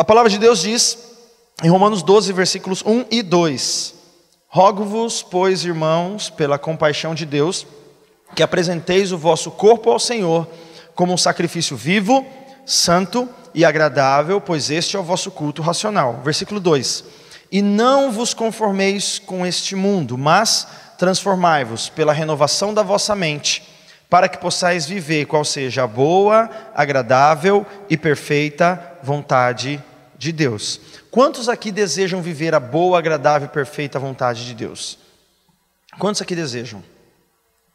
A palavra de Deus diz em Romanos 12, versículos 1 e 2: Rogo-vos, pois, irmãos, pela compaixão de Deus, que apresenteis o vosso corpo ao Senhor como um sacrifício vivo, santo e agradável, pois este é o vosso culto racional. Versículo 2: E não vos conformeis com este mundo, mas transformai-vos pela renovação da vossa mente, para que possais viver qual seja a boa, agradável e perfeita vontade de Deus. Quantos aqui desejam viver a boa, agradável e perfeita vontade de Deus? Quantos aqui desejam?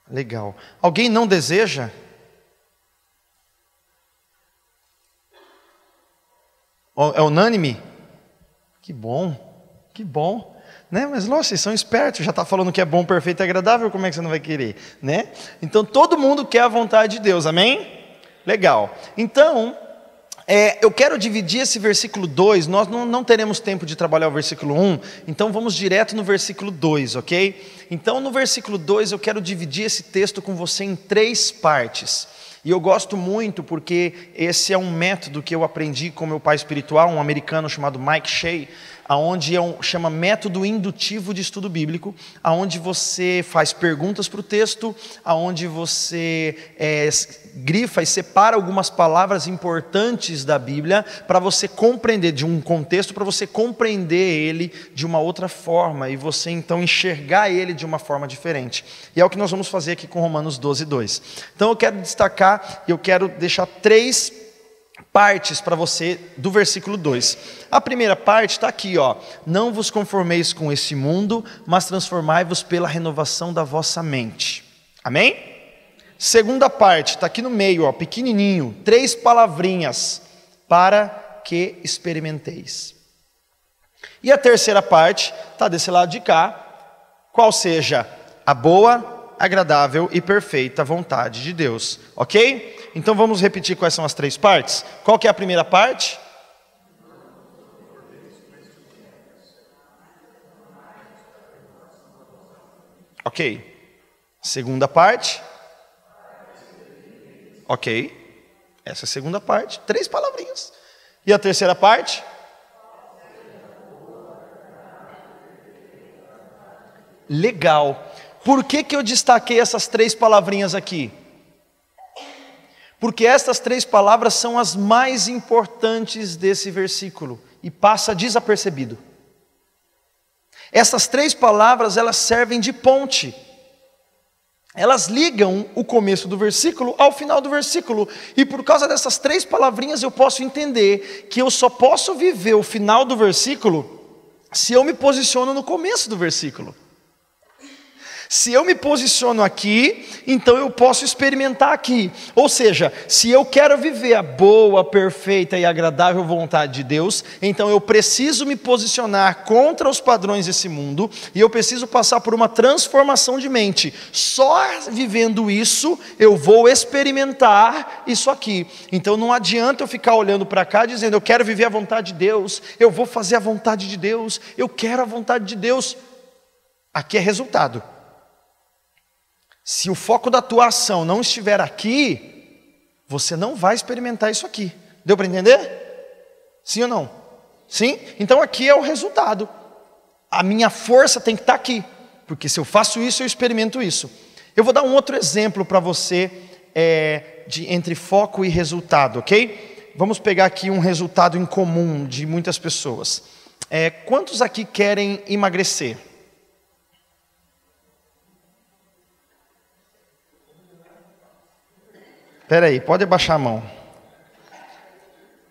Legal. Alguém não deseja? É unânime? Que bom, que bom. Né? Mas, nossa, vocês são espertos, já está falando que é bom, perfeito e agradável, como é que você não vai querer? Né? Então, todo mundo quer a vontade de Deus, amém? Legal. Então, é, eu quero dividir esse versículo 2, nós não, não, teremos tempo de trabalhar o versículo 1, um, então vamos direto no versículo 2, ok? Então, no versículo 2, eu quero dividir esse texto com você em três partes. E eu gosto muito porque esse é um método que eu aprendi com meu pai espiritual, um americano chamado Mike Shea aonde é um, chama método indutivo de estudo bíblico, aonde você faz perguntas para o texto, aonde você é, grifa e separa algumas palavras importantes da Bíblia para você compreender de um contexto, para você compreender ele de uma outra forma e você então enxergar ele de uma forma diferente. E é o que nós vamos fazer aqui com Romanos 12, 2. Então eu quero destacar, eu quero deixar três partes para você do versículo 2. A primeira parte está aqui, ó. Não vos conformeis com esse mundo, mas transformai-vos pela renovação da vossa mente. Amém? Segunda parte, está aqui no meio, ó, pequenininho, três palavrinhas, para que experimenteis. E a terceira parte está desse lado de cá, qual seja a boa, agradável e perfeita vontade de Deus, ok? Então vamos repetir quais são as três partes. Qual que é a primeira parte? Ok. Segunda parte. Ok. Essa é a segunda parte. Três palavrinhas. E a terceira parte? Legal. Por que, que eu destaquei essas três palavrinhas aqui? porque estas três palavras são as mais importantes desse versículo e passa desapercebido. Essas três palavras, elas servem de ponte. Elas ligam o começo do versículo ao final do versículo, e por causa dessas três palavrinhas eu posso entender que eu só posso viver o final do versículo se eu me posiciono no começo do versículo. Se eu me posiciono aqui, então eu posso experimentar aqui. Ou seja, se eu quero viver a boa, perfeita e agradável vontade de Deus, então eu preciso me posicionar contra os padrões desse mundo e eu preciso passar por uma transformação de mente. Só vivendo isso eu vou experimentar isso aqui. Então não adianta eu ficar olhando para cá dizendo eu quero viver a vontade de Deus, eu vou fazer a vontade de Deus, eu quero a vontade de Deus. Aqui é resultado. Se o foco da tua ação não estiver aqui, você não vai experimentar isso aqui. Deu para entender? Sim ou não? Sim? Então aqui é o resultado. A minha força tem que estar tá aqui, porque se eu faço isso, eu experimento isso. Eu vou dar um outro exemplo para você é, de entre foco e resultado, ok? Vamos pegar aqui um resultado em comum de muitas pessoas. É, quantos aqui querem emagrecer? Espera aí, pode abaixar a mão.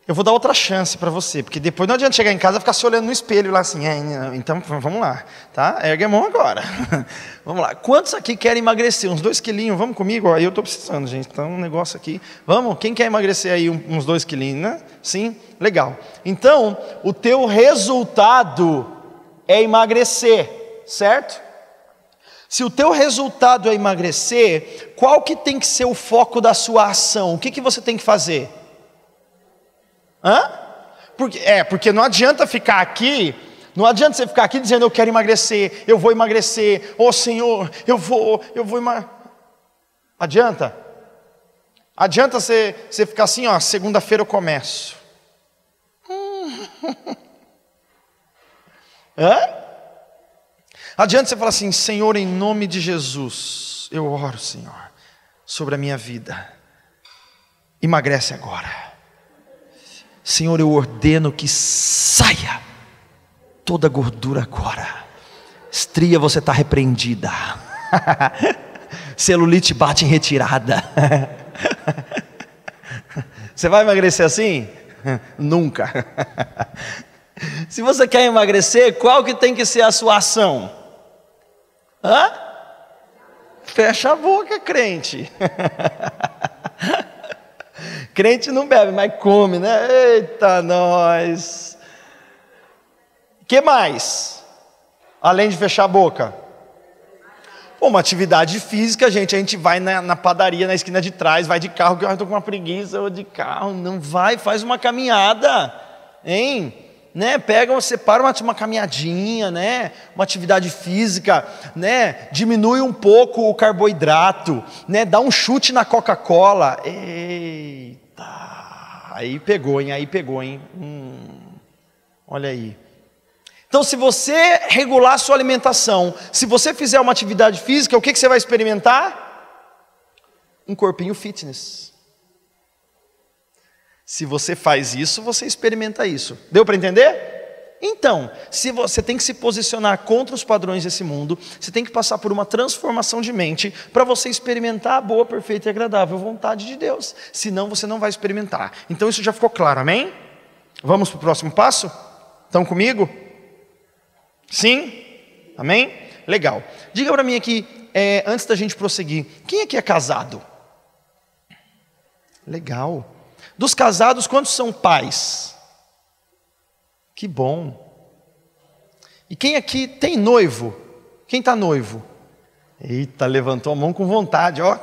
Eu vou dar outra chance para você, porque depois não adianta chegar em casa e ficar se olhando no espelho lá assim, é, então vamos lá, tá? Ergue a mão agora. vamos lá. Quantos aqui querem emagrecer? Uns dois quilinhos, vamos comigo? Aí eu estou precisando, gente, então um negócio aqui. Vamos? Quem quer emagrecer aí uns dois quilinhos, né? Sim? Legal. Então, o teu resultado é emagrecer, certo? Se o teu resultado é emagrecer, qual que tem que ser o foco da sua ação? O que, que você tem que fazer? Hã? Porque, é, porque não adianta ficar aqui não adianta você ficar aqui dizendo eu quero emagrecer, eu vou emagrecer, ô oh, Senhor, eu vou, eu vou emagrecer. Adianta? Adianta você, você ficar assim, ó, segunda-feira eu começo. Hum. Hã? Adiante você fala assim: Senhor, em nome de Jesus, eu oro, Senhor, sobre a minha vida. Emagrece agora. Senhor, eu ordeno que saia toda gordura agora. Estria, você está repreendida. Celulite bate em retirada. você vai emagrecer assim? Nunca. Se você quer emagrecer, qual que tem que ser a sua ação? Hã? Fecha a boca, crente. crente não bebe, mas come, né? Eita, nós. que mais? Além de fechar a boca? uma atividade física, gente, a gente vai na, na, padaria, na esquina de trás, vai de carro, que eu estou com uma preguiça, ou de carro, não vai, faz uma caminhada, hein? né, você para uma, uma caminhadinha, né, uma atividade física, né, diminui um pouco o carboidrato, né, dá um chute na Coca-Cola, eita, aí pegou, hein, aí pegou, hein, hum, olha aí. Então, se você regular a sua alimentação, se você fizer uma atividade física, o que, que você vai experimentar? Um corpinho fitness. Se você faz isso, você experimenta isso. Deu para entender? Então, se você tem que se posicionar contra os padrões desse mundo, você tem que passar por uma transformação de mente para você experimentar a boa, perfeita e agradável vontade de Deus. Senão você não vai experimentar. Então isso já ficou claro, amém? Vamos para o próximo passo? Estão comigo? Sim? Amém? Legal. Diga para mim aqui, é, antes da gente prosseguir, quem aqui é casado? Legal. Dos casados, quantos são pais? Que bom. E quem aqui tem noivo? Quem está noivo? Eita, levantou a mão com vontade, ó,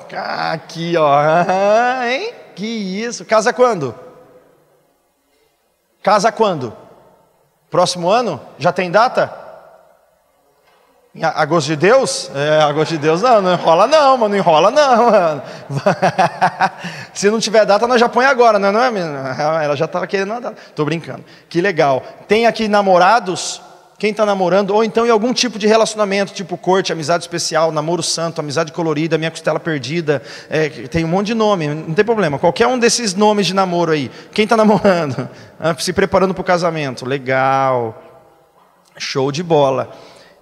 aqui, ó, hein? Que isso, casa quando? Casa quando? Próximo ano? Já tem data? A gosto de Deus? É, a gosto de Deus não, não enrola não, mano, não enrola não, mano. Se não tiver data, nós já põe agora, não é, não é menina? Ela já estava querendo a data. Estou brincando. Que legal. Tem aqui namorados, quem está namorando, ou então em algum tipo de relacionamento, tipo corte, amizade especial, namoro santo, amizade colorida, minha costela perdida, é, tem um monte de nome, não tem problema. Qualquer um desses nomes de namoro aí. Quem está namorando? Ah, se preparando para o casamento. Legal. Show de bola.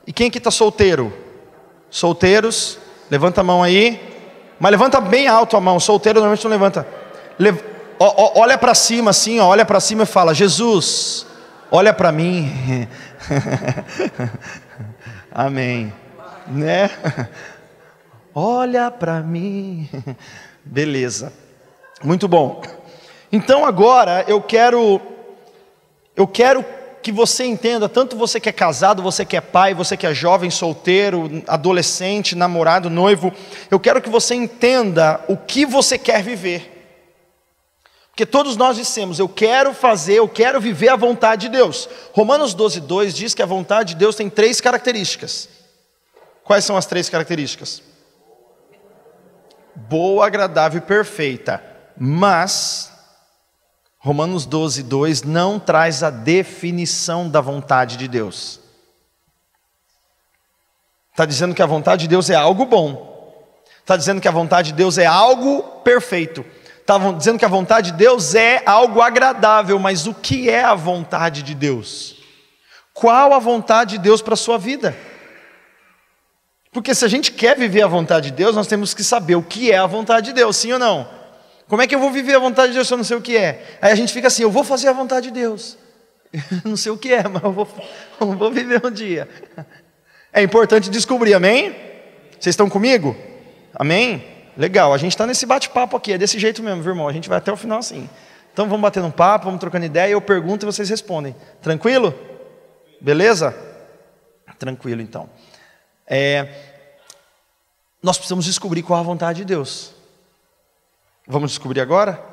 E quem aqui está solteiro? Solteiros, levanta a mão aí. Mas levanta bem alto a mão. Solteiro normalmente não levanta. O, o, olha para cima assim, ó, olha para cima e fala: Jesus, olha para mim. Amém. Né? olha para mim. Beleza. Muito bom. Então agora eu quero eu quero que você entenda, tanto você que é casado, você que é pai, você que é jovem, solteiro, adolescente, namorado, noivo, eu quero que você entenda o que você quer viver. Porque todos nós dissemos, eu quero fazer, eu quero viver a vontade de Deus. Romanos 12, 2 diz que a vontade de Deus tem três características. Quais são as três características? Boa, agradável e perfeita. Mas Romanos 12, 2 não traz a definição da vontade de Deus. Está dizendo que a vontade de Deus é algo bom. Está dizendo que a vontade de Deus é algo perfeito. Está dizendo que a vontade de Deus é algo agradável. Mas o que é a vontade de Deus? Qual a vontade de Deus para a sua vida? Porque se a gente quer viver a vontade de Deus, nós temos que saber o que é a vontade de Deus, sim ou não? Como é que eu vou viver a vontade de Deus se eu não sei o que é? Aí a gente fica assim: eu vou fazer a vontade de Deus. não sei o que é, mas eu vou, eu vou viver um dia. É importante descobrir, amém? Vocês estão comigo? Amém? Legal, a gente está nesse bate-papo aqui, é desse jeito mesmo, viu, irmão? A gente vai até o final assim. Então vamos batendo um papo, vamos trocando ideia, eu pergunto e vocês respondem. Tranquilo? Beleza? Tranquilo, então. É, nós precisamos descobrir qual é a vontade de Deus. Vamos descobrir agora?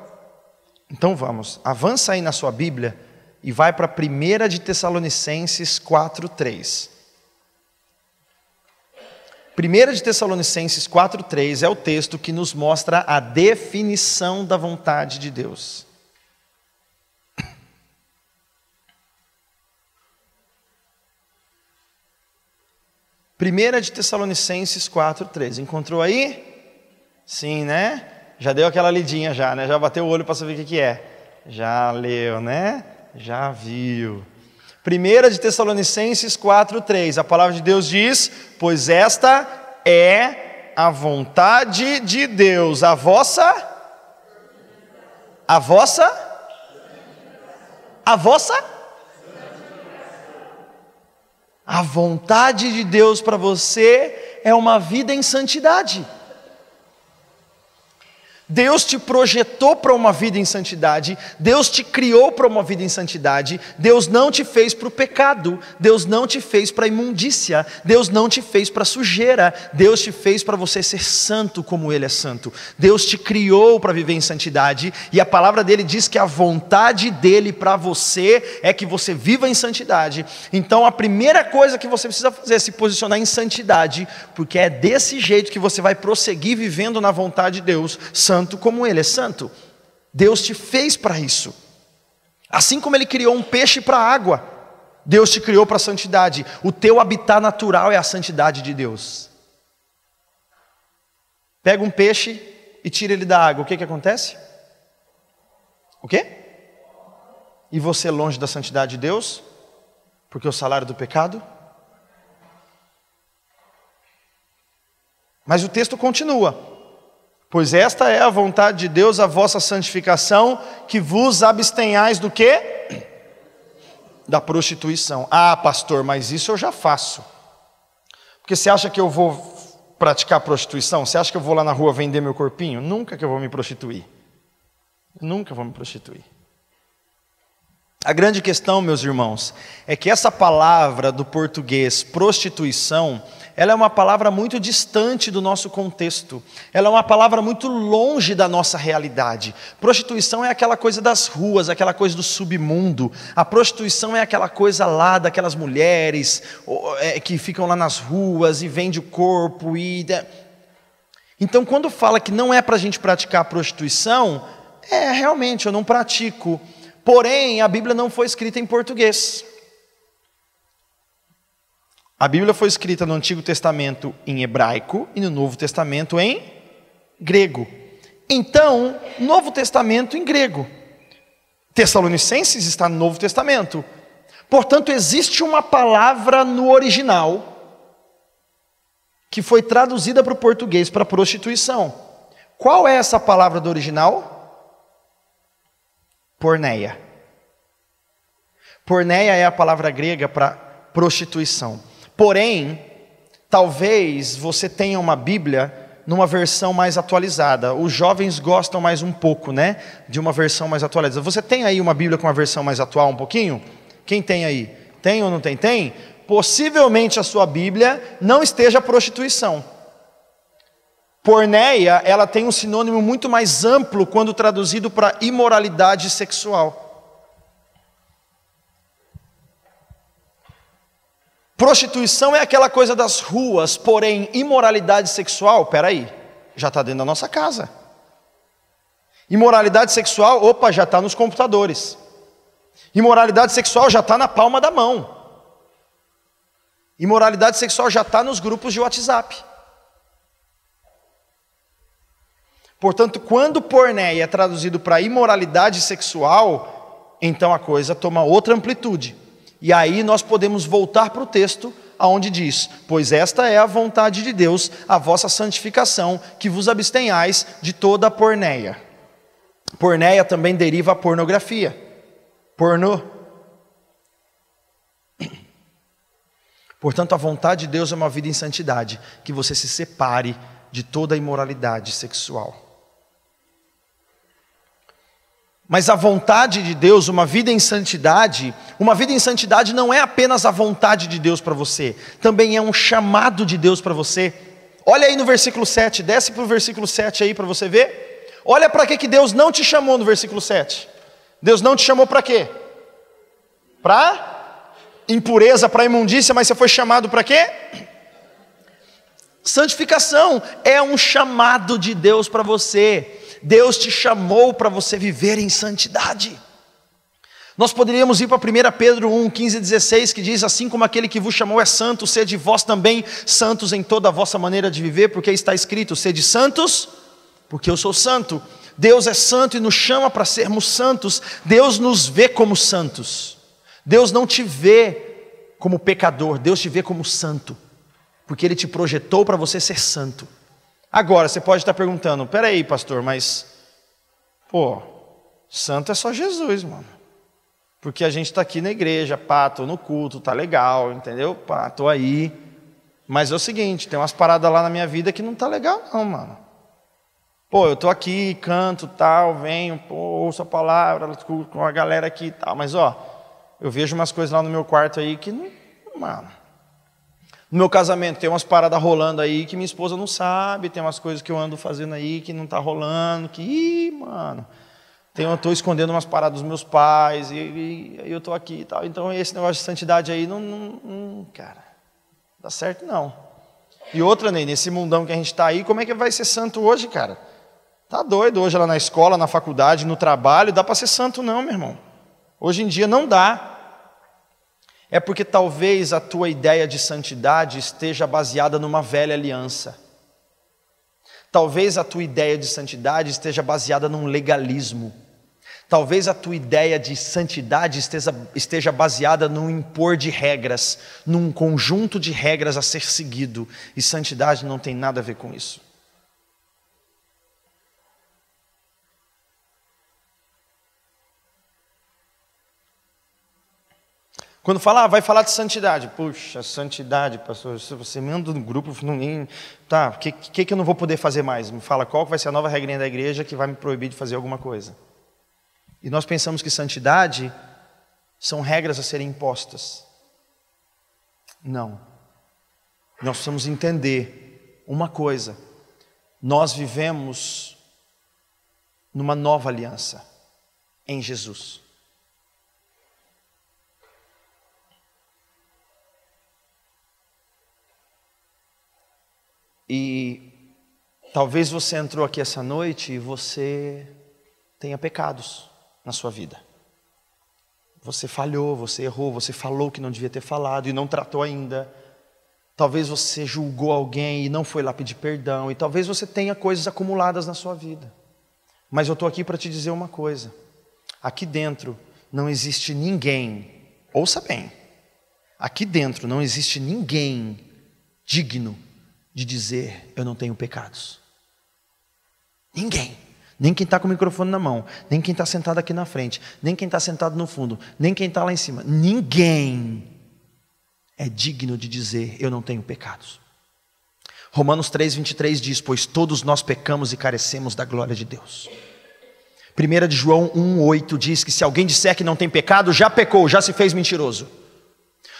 Então vamos, avança aí na sua Bíblia e vai para 1 de Tessalonicenses 4, 3. 1 de Tessalonicenses 4, 3 é o texto que nos mostra a definição da vontade de Deus. Primeira de Tessalonicenses 4, 3. Encontrou aí? Sim, né? Já deu aquela lidinha já, né? Já bateu o olho para saber o que, é. Já leu, né? Já viu. 1 de Tessalonicenses 4:3. A palavra de Deus diz: "Pois esta é a vontade de Deus, a vossa a vossa a vossa a vontade de Deus para você é uma vida em santidade. Deus te projetou para uma vida em santidade, Deus te criou para uma vida em santidade, Deus não te fez para o pecado, Deus não te fez para a imundícia, Deus não te fez para a sujeira, Deus te fez para você ser santo como Ele é santo. Deus te criou para viver em santidade e a palavra dele diz que a vontade dele para você é que você viva em santidade. Então a primeira coisa que você precisa fazer é se posicionar em santidade, porque é desse jeito que você vai prosseguir vivendo na vontade de Deus, santo santo como Ele é santo. Deus te fez para isso. Assim como Ele criou um peixe para a água, Deus te criou para a santidade. O teu habitat natural é a santidade de Deus. Pega um peixe e tira ele da água, o que, que acontece? O quê? E você é longe da santidade de Deus? Porque o salário do pecado? Mas o texto continua. Pois esta é a vontade de Deus, a vossa santificação, que vos abstenhais do quê? Da prostituição. Ah, pastor, mas isso eu já faço. Porque você acha que eu vou praticar prostituição? Você acha que eu vou lá na rua vender meu corpinho? Nunca que eu vou me prostituir. Nunca vou me prostituir. A grande questão, meus irmãos, é que essa palavra do português prostituição, ela é uma palavra muito distante do nosso contexto. Ela é uma palavra muito longe da nossa realidade. Prostituição é aquela coisa das ruas, aquela coisa do submundo. A prostituição é aquela coisa lá daquelas mulheres é, que ficam lá nas ruas e vende o corpo e né? Então, quando fala que não é para a gente praticar a prostituição, é realmente eu não pratico. Porém, a Bíblia não foi escrita em português. A Bíblia foi escrita no Antigo Testamento em hebraico e no Novo Testamento em grego. Então, Novo Testamento em grego. Tessalonicenses está no Novo Testamento. Portanto, existe uma palavra no original que foi traduzida para o português para prostituição. Qual é essa palavra do original? Porneia. Porneia é a palavra grega para prostituição. Porém, talvez você tenha uma Bíblia numa versão mais atualizada. Os jovens gostam mais um pouco, né, de uma versão mais atualizada. Você tem aí uma Bíblia com uma versão mais atual um pouquinho? Quem tem aí? Tem ou não tem? Tem? Possivelmente a sua Bíblia não esteja prostituição. Porneia, ela tem um sinônimo muito mais amplo quando traduzido para imoralidade sexual. Prostituição é aquela coisa das ruas, porém imoralidade sexual, peraí, já está dentro da nossa casa. Imoralidade sexual, opa, já está nos computadores. Imoralidade sexual já está na palma da mão. Imoralidade sexual já está nos grupos de WhatsApp. Portanto, quando porneia é traduzido para imoralidade sexual, então a coisa toma outra amplitude. E aí nós podemos voltar para o texto aonde diz: "Pois esta é a vontade de Deus, a vossa santificação, que vos abstenhais de toda a porneia." Porneia também deriva a pornografia. Pornô. Portanto, a vontade de Deus é uma vida em santidade, que você se separe de toda a imoralidade sexual. Mas a vontade de Deus, uma vida em santidade, uma vida em santidade não é apenas a vontade de Deus para você, também é um chamado de Deus para você. Olha aí no versículo 7, desce para o versículo 7 aí para você ver. Olha para que, que Deus não te chamou no versículo 7. Deus não te chamou para quê? Para impureza, para imundícia, mas você foi chamado para quê? Santificação é um chamado de Deus para você. Deus te chamou para você viver em santidade. Nós poderíamos ir para 1 Pedro 1, 15 e 16, que diz: Assim como aquele que vos chamou é santo, sede vós também santos em toda a vossa maneira de viver, porque está escrito: sede santos, porque eu sou santo. Deus é santo e nos chama para sermos santos. Deus nos vê como santos. Deus não te vê como pecador, Deus te vê como santo, porque Ele te projetou para você ser santo. Agora, você pode estar perguntando: peraí, pastor, mas, pô, santo é só Jesus, mano. Porque a gente está aqui na igreja, pá, tô no culto, tá legal, entendeu? Pá, tô aí. Mas é o seguinte: tem umas paradas lá na minha vida que não tá legal, não, mano. Pô, eu tô aqui, canto, tal, venho, pô, ouço a palavra, com a galera aqui e tal, mas ó, eu vejo umas coisas lá no meu quarto aí que não, mano, no meu casamento tem umas paradas rolando aí que minha esposa não sabe, tem umas coisas que eu ando fazendo aí que não está rolando, que, ih, mano, tem, eu estou escondendo umas paradas dos meus pais e, e, e eu estou aqui e tal. Então esse negócio de santidade aí não, não, não cara, não dá certo não. E outra, Ney, nesse mundão que a gente está aí, como é que vai ser santo hoje, cara? Tá doido hoje lá na escola, na faculdade, no trabalho, dá para ser santo não, meu irmão. Hoje em dia não dá é porque talvez a tua ideia de santidade esteja baseada numa velha aliança. Talvez a tua ideia de santidade esteja baseada num legalismo. Talvez a tua ideia de santidade esteja, baseada num impor de regras, num conjunto de regras a ser seguido, e santidade não tem nada a ver com isso. Quando fala, ah, vai falar de santidade. Puxa, santidade, pastor, você é me no grupo, ninguém. Tá, o que, que, que eu não vou poder fazer mais? Me fala qual vai ser a nova regrinha da igreja que vai me proibir de fazer alguma coisa. E nós pensamos que santidade são regras a serem impostas. Não. Nós precisamos entender uma coisa: nós vivemos numa nova aliança em Jesus. E talvez você entrou aqui essa noite e você tenha pecados na sua vida. Você falhou, você errou, você falou que não devia ter falado e não tratou ainda. Talvez você julgou alguém e não foi lá pedir perdão, e talvez você tenha coisas acumuladas na sua vida. Mas eu estou aqui para te dizer uma coisa: aqui dentro não existe ninguém, ouça bem, aqui dentro não existe ninguém digno de dizer: Eu não tenho pecados. Ninguém. Nem quem está com o microfone na mão, nem quem está sentado aqui na frente, nem quem está sentado no fundo, nem quem está lá em cima. Ninguém é digno de dizer: Eu não tenho pecados. Romanos 3,23 diz: Pois todos nós pecamos e carecemos da glória de Deus. 1 de João 1,8 diz que se alguém disser que não tem pecado, já pecou, já se fez mentiroso.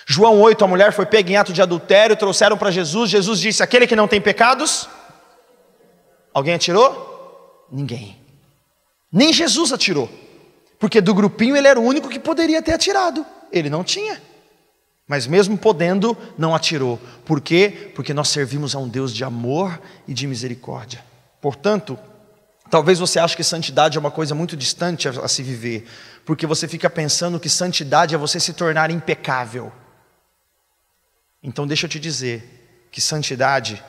João 8, a mulher foi pega em ato de adultério, trouxeram para Jesus. Jesus disse: Aquele que não tem pecados, alguém atirou? Ninguém. Nem Jesus atirou. Porque do grupinho ele era o único que poderia ter atirado. Ele não tinha. Mas mesmo podendo, não atirou. Por quê? Porque nós servimos a um Deus de amor e de misericórdia. Portanto, talvez você ache que santidade é uma coisa muito distante a, a se viver, porque você fica pensando que santidade é você se tornar impecável. Então deixa eu te dizer que santidade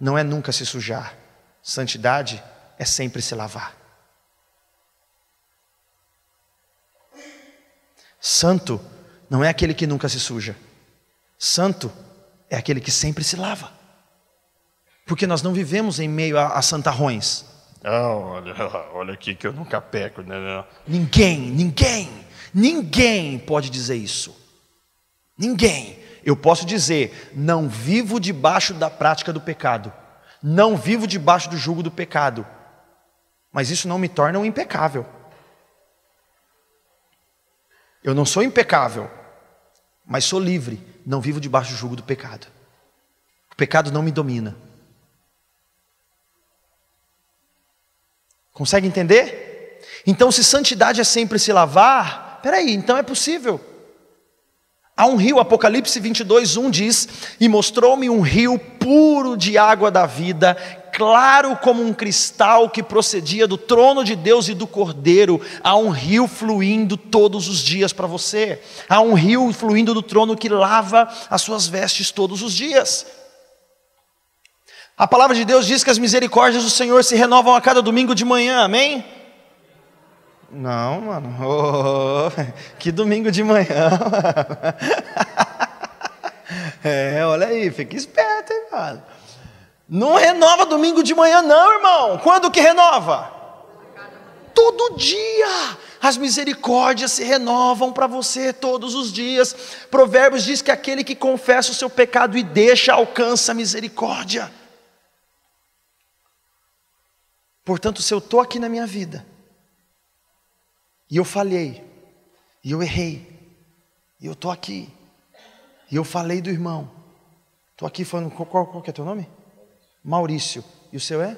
não é nunca se sujar, santidade é sempre se lavar. Santo não é aquele que nunca se suja, santo é aquele que sempre se lava. Porque nós não vivemos em meio a, a santarrões. Ah, olha, olha aqui que eu nunca peco. Né, né? Ninguém, ninguém, ninguém pode dizer isso. Ninguém eu posso dizer: não vivo debaixo da prática do pecado, não vivo debaixo do jugo do pecado, mas isso não me torna um impecável. Eu não sou impecável, mas sou livre, não vivo debaixo do jugo do pecado. O pecado não me domina. Consegue entender? Então, se santidade é sempre se lavar, peraí, então é possível. Há um rio, Apocalipse 22, 1 diz: E mostrou-me um rio puro de água da vida, claro como um cristal que procedia do trono de Deus e do Cordeiro. Há um rio fluindo todos os dias para você. Há um rio fluindo do trono que lava as suas vestes todos os dias. A palavra de Deus diz que as misericórdias do Senhor se renovam a cada domingo de manhã, amém? Não, mano. Oh, que domingo de manhã, É, olha aí, fica esperto, hein, cara. Não renova domingo de manhã, não, irmão. Quando que renova? Todo dia. As misericórdias se renovam para você todos os dias. Provérbios diz que aquele que confessa o seu pecado e deixa alcança a misericórdia. Portanto, se eu estou aqui na minha vida, e eu falhei. E eu errei. E eu tô aqui. E eu falei do irmão. Tô aqui falando, qual, qual, o que é teu nome? Maurício. E o seu é?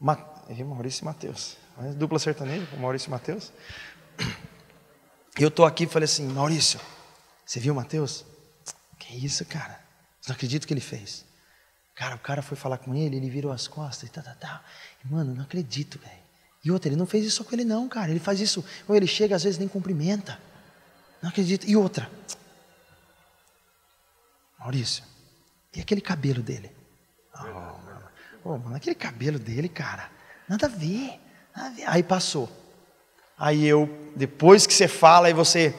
Ma... É Maurício e Matheus. É dupla sertaneja, Maurício e Matheus. Eu tô aqui e falei assim, Maurício, você viu o Matheus? Que isso, cara? não acredito que ele fez. Cara, o cara foi falar com ele, ele virou as costas e tal, tá, tal, tá, tal. Tá. E, mano, não acredito, velho. E outra, ele não fez isso só com ele, não, cara. Ele faz isso. Ou ele chega, às vezes nem cumprimenta. Não acredito. E outra, Maurício, e aquele cabelo dele? Oh, oh, mano, aquele cabelo dele, cara, nada a ver. Nada a ver. Aí passou. Aí eu, depois que você fala, aí você.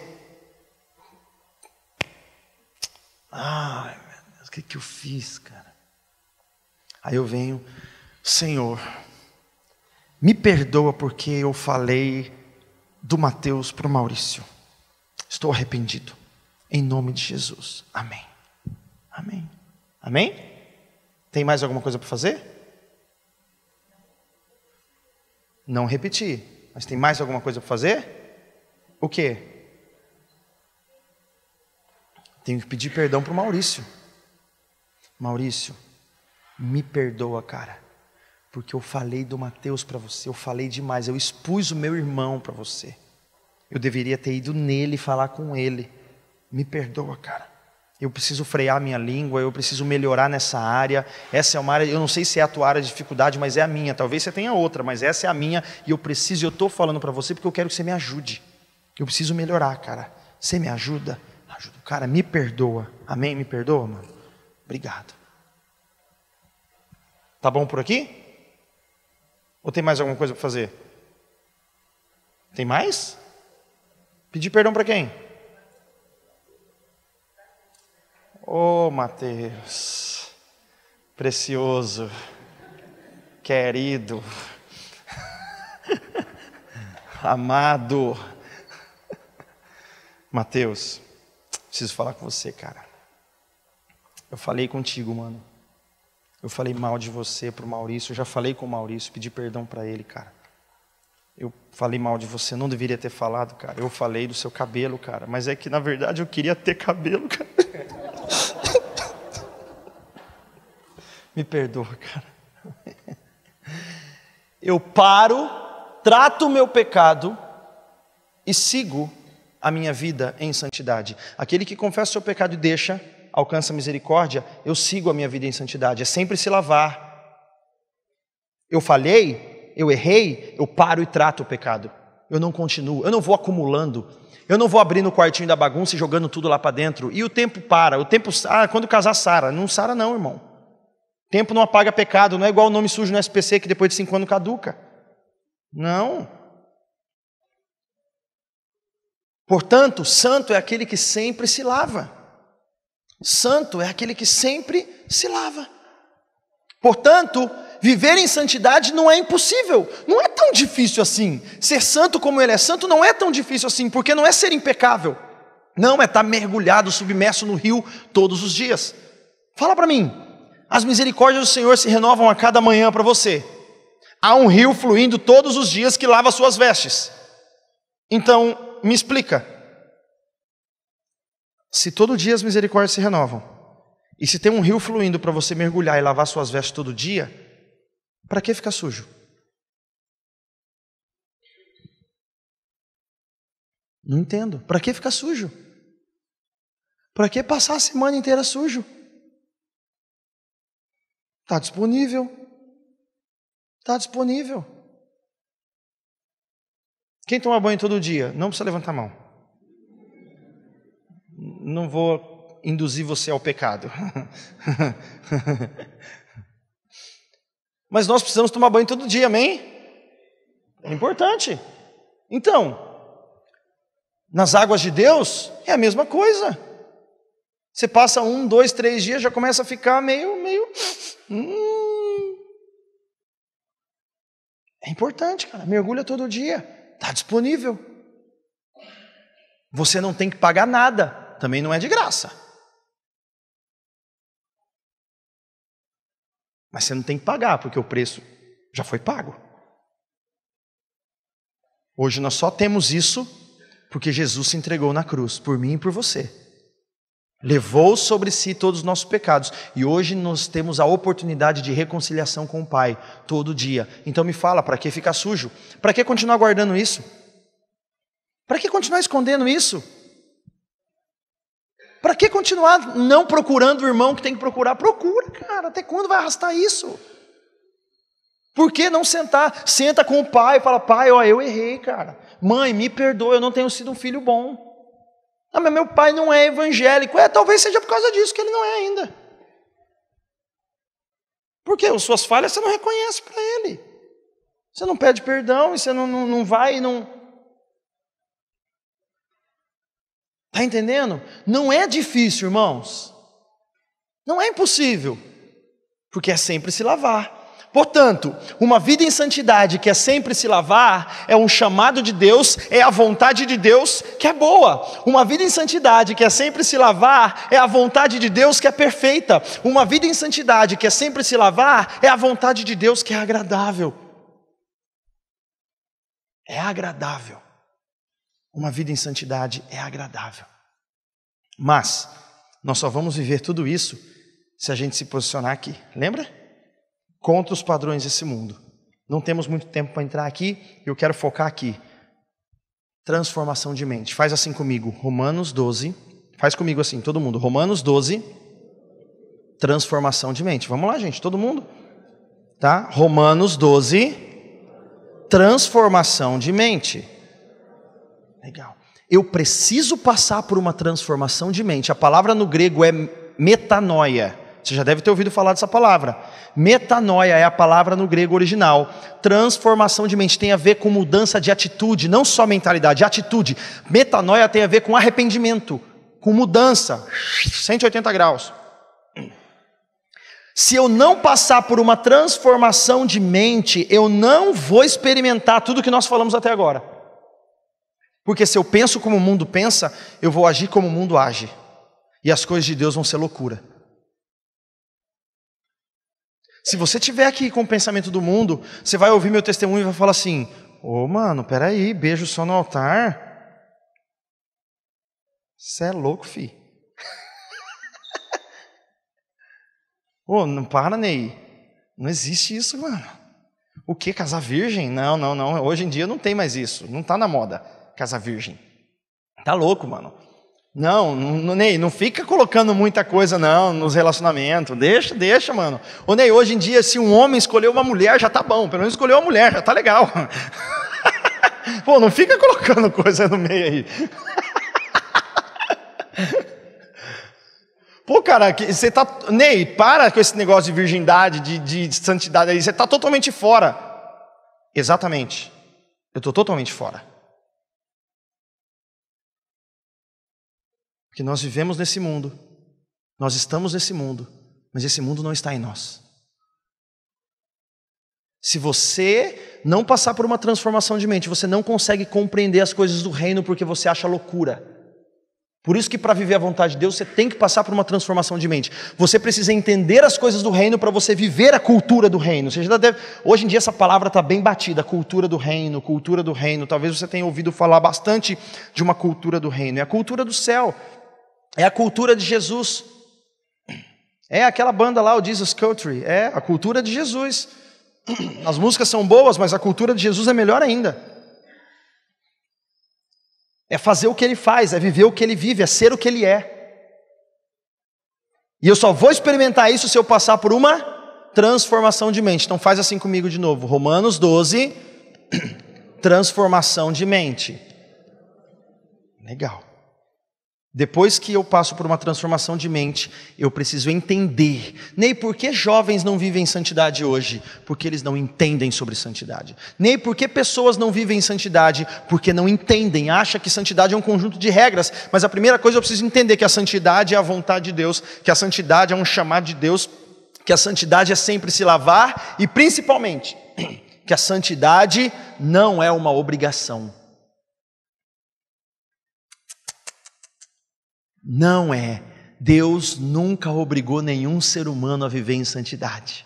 Ai, meu Deus, o que, que eu fiz, cara? Aí eu venho, Senhor. Me perdoa porque eu falei do Mateus para o Maurício. Estou arrependido. Em nome de Jesus. Amém. Amém. Amém? Tem mais alguma coisa para fazer? Não repetir. Mas tem mais alguma coisa para fazer? O quê? Tenho que pedir perdão para o Maurício. Maurício, me perdoa, cara porque eu falei do Mateus para você, eu falei demais, eu expus o meu irmão para você. Eu deveria ter ido nele falar com ele. Me perdoa, cara. Eu preciso frear minha língua, eu preciso melhorar nessa área. Essa é uma área, eu não sei se é a tua área de dificuldade, mas é a minha. Talvez você tenha outra, mas essa é a minha e eu preciso, eu estou falando para você porque eu quero que você me ajude. Eu preciso melhorar, cara. Você me ajuda? Ajuda. Cara, me perdoa. Amém? Me perdoa, mano? Obrigado. Tá bom por aqui? Ou tem mais alguma coisa para fazer? Tem mais? Pedir perdão para quem? Ô oh, Mateus, precioso, querido, amado. Mateus, preciso falar com você, cara. Eu falei contigo, mano. Eu falei mal de você pro Maurício, eu já falei com o Maurício, pedi perdão para ele, cara. Eu falei mal de você, não deveria ter falado, cara. Eu falei do seu cabelo, cara, mas é que na verdade eu queria ter cabelo, cara. Me perdoa, cara. Eu paro, trato o meu pecado e sigo a minha vida em santidade. Aquele que confessa o seu pecado e deixa, alcança misericórdia, eu sigo a minha vida em santidade. É sempre se lavar. Eu falhei, eu errei, eu paro e trato o pecado. Eu não continuo, eu não vou acumulando. Eu não vou abrir no quartinho da bagunça e jogando tudo lá para dentro. E o tempo para. O tempo. Ah, quando casar, Sara. Não Sara, não, irmão. Tempo não apaga pecado. Não é igual o nome sujo no SPC que depois de cinco anos caduca. Não. Portanto, santo é aquele que sempre se lava. Santo é aquele que sempre se lava. Portanto, viver em santidade não é impossível, não é tão difícil assim. Ser santo como ele é santo não é tão difícil assim, porque não é ser impecável. Não é estar tá mergulhado, submerso no rio todos os dias. Fala para mim. As misericórdias do Senhor se renovam a cada manhã para você. Há um rio fluindo todos os dias que lava suas vestes. Então, me explica. Se todo dia as misericórdias se renovam, e se tem um rio fluindo para você mergulhar e lavar suas vestes todo dia, para que ficar sujo? Não entendo. Para que ficar sujo? Para que passar a semana inteira sujo? Está disponível. Está disponível. Quem toma banho todo dia? Não precisa levantar a mão não vou induzir você ao pecado. Mas nós precisamos tomar banho todo dia, amém? É importante. Então, nas águas de Deus é a mesma coisa. Você passa um, dois, três dias, já começa a ficar meio, meio. Hum. É importante, cara. Mergulha todo dia. Está disponível. Você não tem que pagar nada também não é de graça. Mas você não tem que pagar, porque o preço já foi pago. Hoje nós só temos isso porque Jesus se entregou na cruz, por mim e por você. Levou sobre si todos os nossos pecados. E hoje nós temos a oportunidade de reconciliação com o Pai, todo dia. Então me fala, para que ficar sujo? Para que continuar guardando isso? Para que continuar escondendo isso? Para que continuar não procurando o irmão que tem que procurar? Procura, cara. Até quando vai arrastar isso? Por que não sentar? Senta com o pai e fala: Pai, ó, eu errei, cara. Mãe, me perdoa, eu não tenho sido um filho bom. Ah, mas meu pai não é evangélico. É, talvez seja por causa disso que ele não é ainda. quê? as suas falhas você não reconhece para ele. Você não pede perdão e você não, não, não vai e não, Está entendendo? Não é difícil, irmãos. Não é impossível, porque é sempre se lavar. Portanto, uma vida em santidade que é sempre se lavar, é um chamado de Deus, é a vontade de Deus que é boa. Uma vida em santidade que é sempre se lavar, é a vontade de Deus que é perfeita. Uma vida em santidade que é sempre se lavar, é a vontade de Deus que é agradável. É agradável. Uma vida em santidade é agradável. Mas nós só vamos viver tudo isso se a gente se posicionar aqui, lembra? Contra os padrões desse mundo. Não temos muito tempo para entrar aqui, eu quero focar aqui. Transformação de mente. Faz assim comigo, Romanos 12. Faz comigo assim, todo mundo. Romanos 12, transformação de mente. Vamos lá, gente, todo mundo? Tá? Romanos 12, transformação de mente. Legal. Eu preciso passar por uma transformação de mente. A palavra no grego é metanoia. Você já deve ter ouvido falar dessa palavra. Metanoia é a palavra no grego original. Transformação de mente tem a ver com mudança de atitude, não só mentalidade, atitude. Metanoia tem a ver com arrependimento, com mudança, 180 graus. Se eu não passar por uma transformação de mente, eu não vou experimentar tudo que nós falamos até agora. Porque se eu penso como o mundo pensa, eu vou agir como o mundo age. E as coisas de Deus vão ser loucura. Se você tiver aqui com o pensamento do mundo, você vai ouvir meu testemunho e vai falar assim: Ô oh, mano, peraí, beijo só no altar. Você é louco, fi. Ô, oh, não para, Ney. Não existe isso, mano. O que? Casar virgem? Não, não, não. Hoje em dia não tem mais isso. Não está na moda casa virgem. Tá louco, mano. Não, não, Ney, não fica colocando muita coisa não nos relacionamentos. Deixa, deixa, mano. Ô Ney, hoje em dia, se um homem escolheu uma mulher, já tá bom. Pelo menos escolheu uma mulher, já tá legal. Pô, não fica colocando coisa no meio aí. Pô, cara, você tá. Ney, para com esse negócio de virgindade, de, de santidade aí. Você tá totalmente fora. Exatamente. Eu tô totalmente fora. que nós vivemos nesse mundo, nós estamos nesse mundo, mas esse mundo não está em nós. Se você não passar por uma transformação de mente, você não consegue compreender as coisas do reino porque você acha loucura. Por isso que para viver a vontade de Deus, você tem que passar por uma transformação de mente. Você precisa entender as coisas do reino para você viver a cultura do reino. Você já deve... Hoje em dia essa palavra está bem batida, cultura do reino, cultura do reino. Talvez você tenha ouvido falar bastante de uma cultura do reino. É a cultura do céu. É a cultura de Jesus. É aquela banda lá, o Jesus Country, É a cultura de Jesus. As músicas são boas, mas a cultura de Jesus é melhor ainda. É fazer o que ele faz, é viver o que ele vive, é ser o que ele é. E eu só vou experimentar isso se eu passar por uma transformação de mente. Então faz assim comigo de novo. Romanos 12, transformação de mente. Legal. Depois que eu passo por uma transformação de mente, eu preciso entender. Nem por que jovens não vivem santidade hoje, porque eles não entendem sobre santidade. Nem por que pessoas não vivem santidade, porque não entendem, acha que santidade é um conjunto de regras. Mas a primeira coisa eu preciso entender que a santidade é a vontade de Deus, que a santidade é um chamado de Deus, que a santidade é sempre se lavar e principalmente que a santidade não é uma obrigação. Não é. Deus nunca obrigou nenhum ser humano a viver em santidade.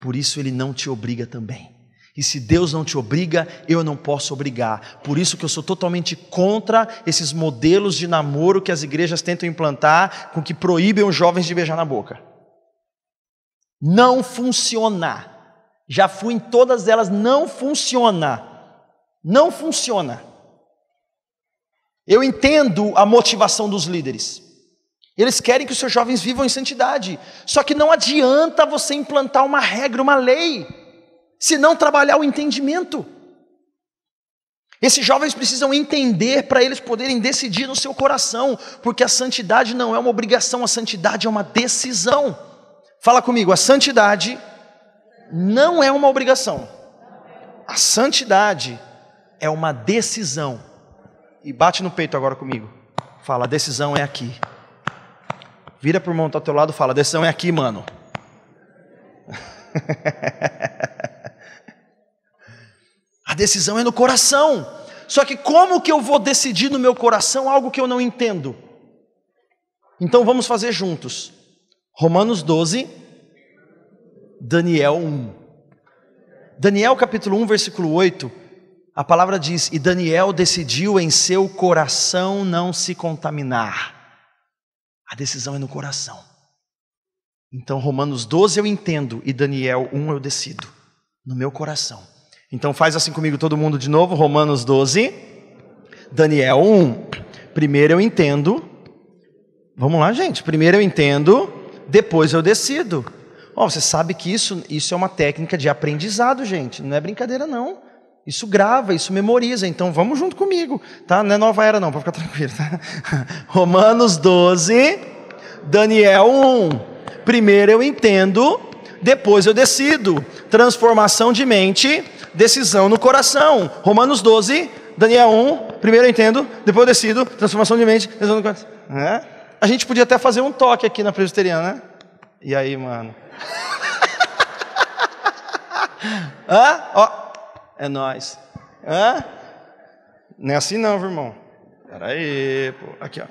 Por isso ele não te obriga também. E se Deus não te obriga, eu não posso obrigar. Por isso que eu sou totalmente contra esses modelos de namoro que as igrejas tentam implantar, com que proíbem os jovens de beijar na boca. Não funciona. Já fui em todas elas, não funciona. Não funciona. Eu entendo a motivação dos líderes. Eles querem que os seus jovens vivam em santidade. Só que não adianta você implantar uma regra, uma lei, se não trabalhar o entendimento. Esses jovens precisam entender para eles poderem decidir no seu coração, porque a santidade não é uma obrigação, a santidade é uma decisão. Fala comigo, a santidade não é uma obrigação, a santidade é uma decisão e bate no peito agora comigo. Fala, a decisão é aqui. Vira por mão, irmão tá ao teu lado e fala, a decisão é aqui, mano. a decisão é no coração. Só que como que eu vou decidir no meu coração algo que eu não entendo? Então vamos fazer juntos. Romanos 12, Daniel 1. Daniel capítulo 1, versículo 8 a palavra diz: E Daniel decidiu em seu coração não se contaminar. A decisão é no coração. Então, Romanos 12 eu entendo e Daniel 1 eu decido, no meu coração. Então, faz assim comigo todo mundo de novo: Romanos 12, Daniel 1. Primeiro eu entendo. Vamos lá, gente. Primeiro eu entendo, depois eu decido. Oh, você sabe que isso, isso é uma técnica de aprendizado, gente. Não é brincadeira, não. Isso grava, isso memoriza. Então vamos junto comigo, tá? Não é nova era não, para ficar tranquilo, tá? Romanos 12, Daniel 1. Primeiro eu entendo, depois eu decido. Transformação de mente, decisão no coração. Romanos 12, Daniel 1. Primeiro eu entendo, depois eu decido. Transformação de mente, decisão no coração. É? A gente podia até fazer um toque aqui na presbiteriana, né? E aí, mano? Hã? Ó, é nós. Hã? Não é assim não, meu irmão. Peraí, pô. Aqui, ó.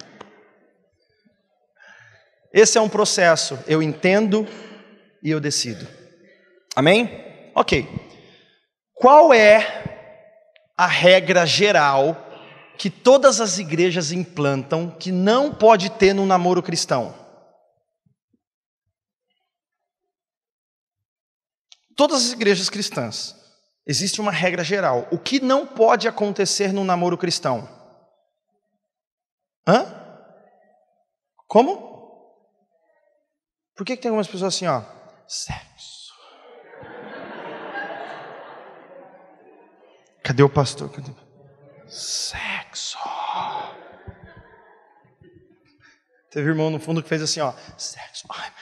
Esse é um processo. Eu entendo e eu decido. Amém? Ok. Qual é a regra geral que todas as igrejas implantam que não pode ter no namoro cristão? Todas as igrejas cristãs existe uma regra geral. O que não pode acontecer no namoro cristão? Hã? Como? Por que, que tem algumas pessoas assim, ó? Sexo. Cadê o pastor? Cadê? Sexo. Teve irmão no fundo que fez assim, ó. Sexo. Ai, meu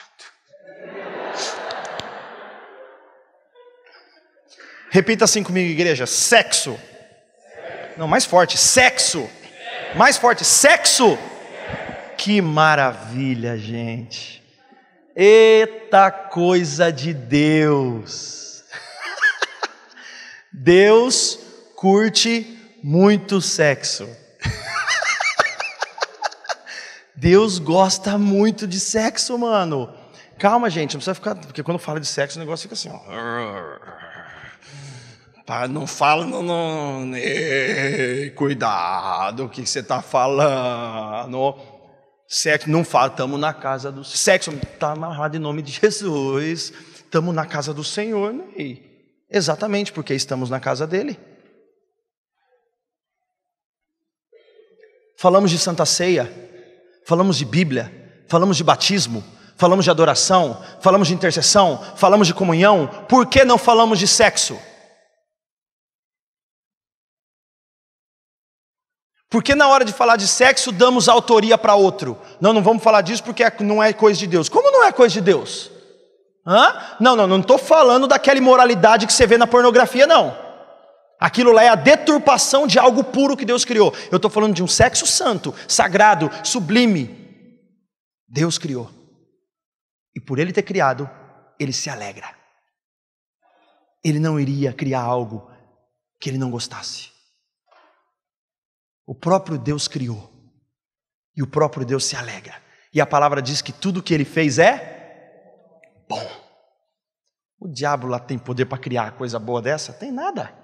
Repita assim comigo, igreja: sexo. Não, mais forte: sexo. Mais forte: sexo. Que maravilha, gente. Eita coisa de Deus. Deus curte muito sexo. Deus gosta muito de sexo, mano. Calma, gente, não precisa ficar. Porque quando fala de sexo, o negócio fica assim, ó não fala, não, não né? ei, cuidado, o que você está falando? Sexo, não fala, estamos na casa do sexo, está amarrado em nome de Jesus, estamos na casa do Senhor, né? exatamente porque estamos na casa dele. Falamos de Santa Ceia, falamos de Bíblia, falamos de batismo, falamos de adoração, falamos de intercessão, falamos de comunhão, por que não falamos de sexo? Porque na hora de falar de sexo damos autoria para outro? Não, não vamos falar disso porque é, não é coisa de Deus. Como não é coisa de Deus? Hã? Não, não, não estou falando daquela imoralidade que você vê na pornografia, não. Aquilo lá é a deturpação de algo puro que Deus criou. Eu estou falando de um sexo santo, sagrado, sublime. Deus criou. E por ele ter criado, ele se alegra. Ele não iria criar algo que ele não gostasse. O próprio Deus criou. E o próprio Deus se alega. E a palavra diz que tudo que ele fez é bom. O diabo lá tem poder para criar coisa boa dessa? Tem nada.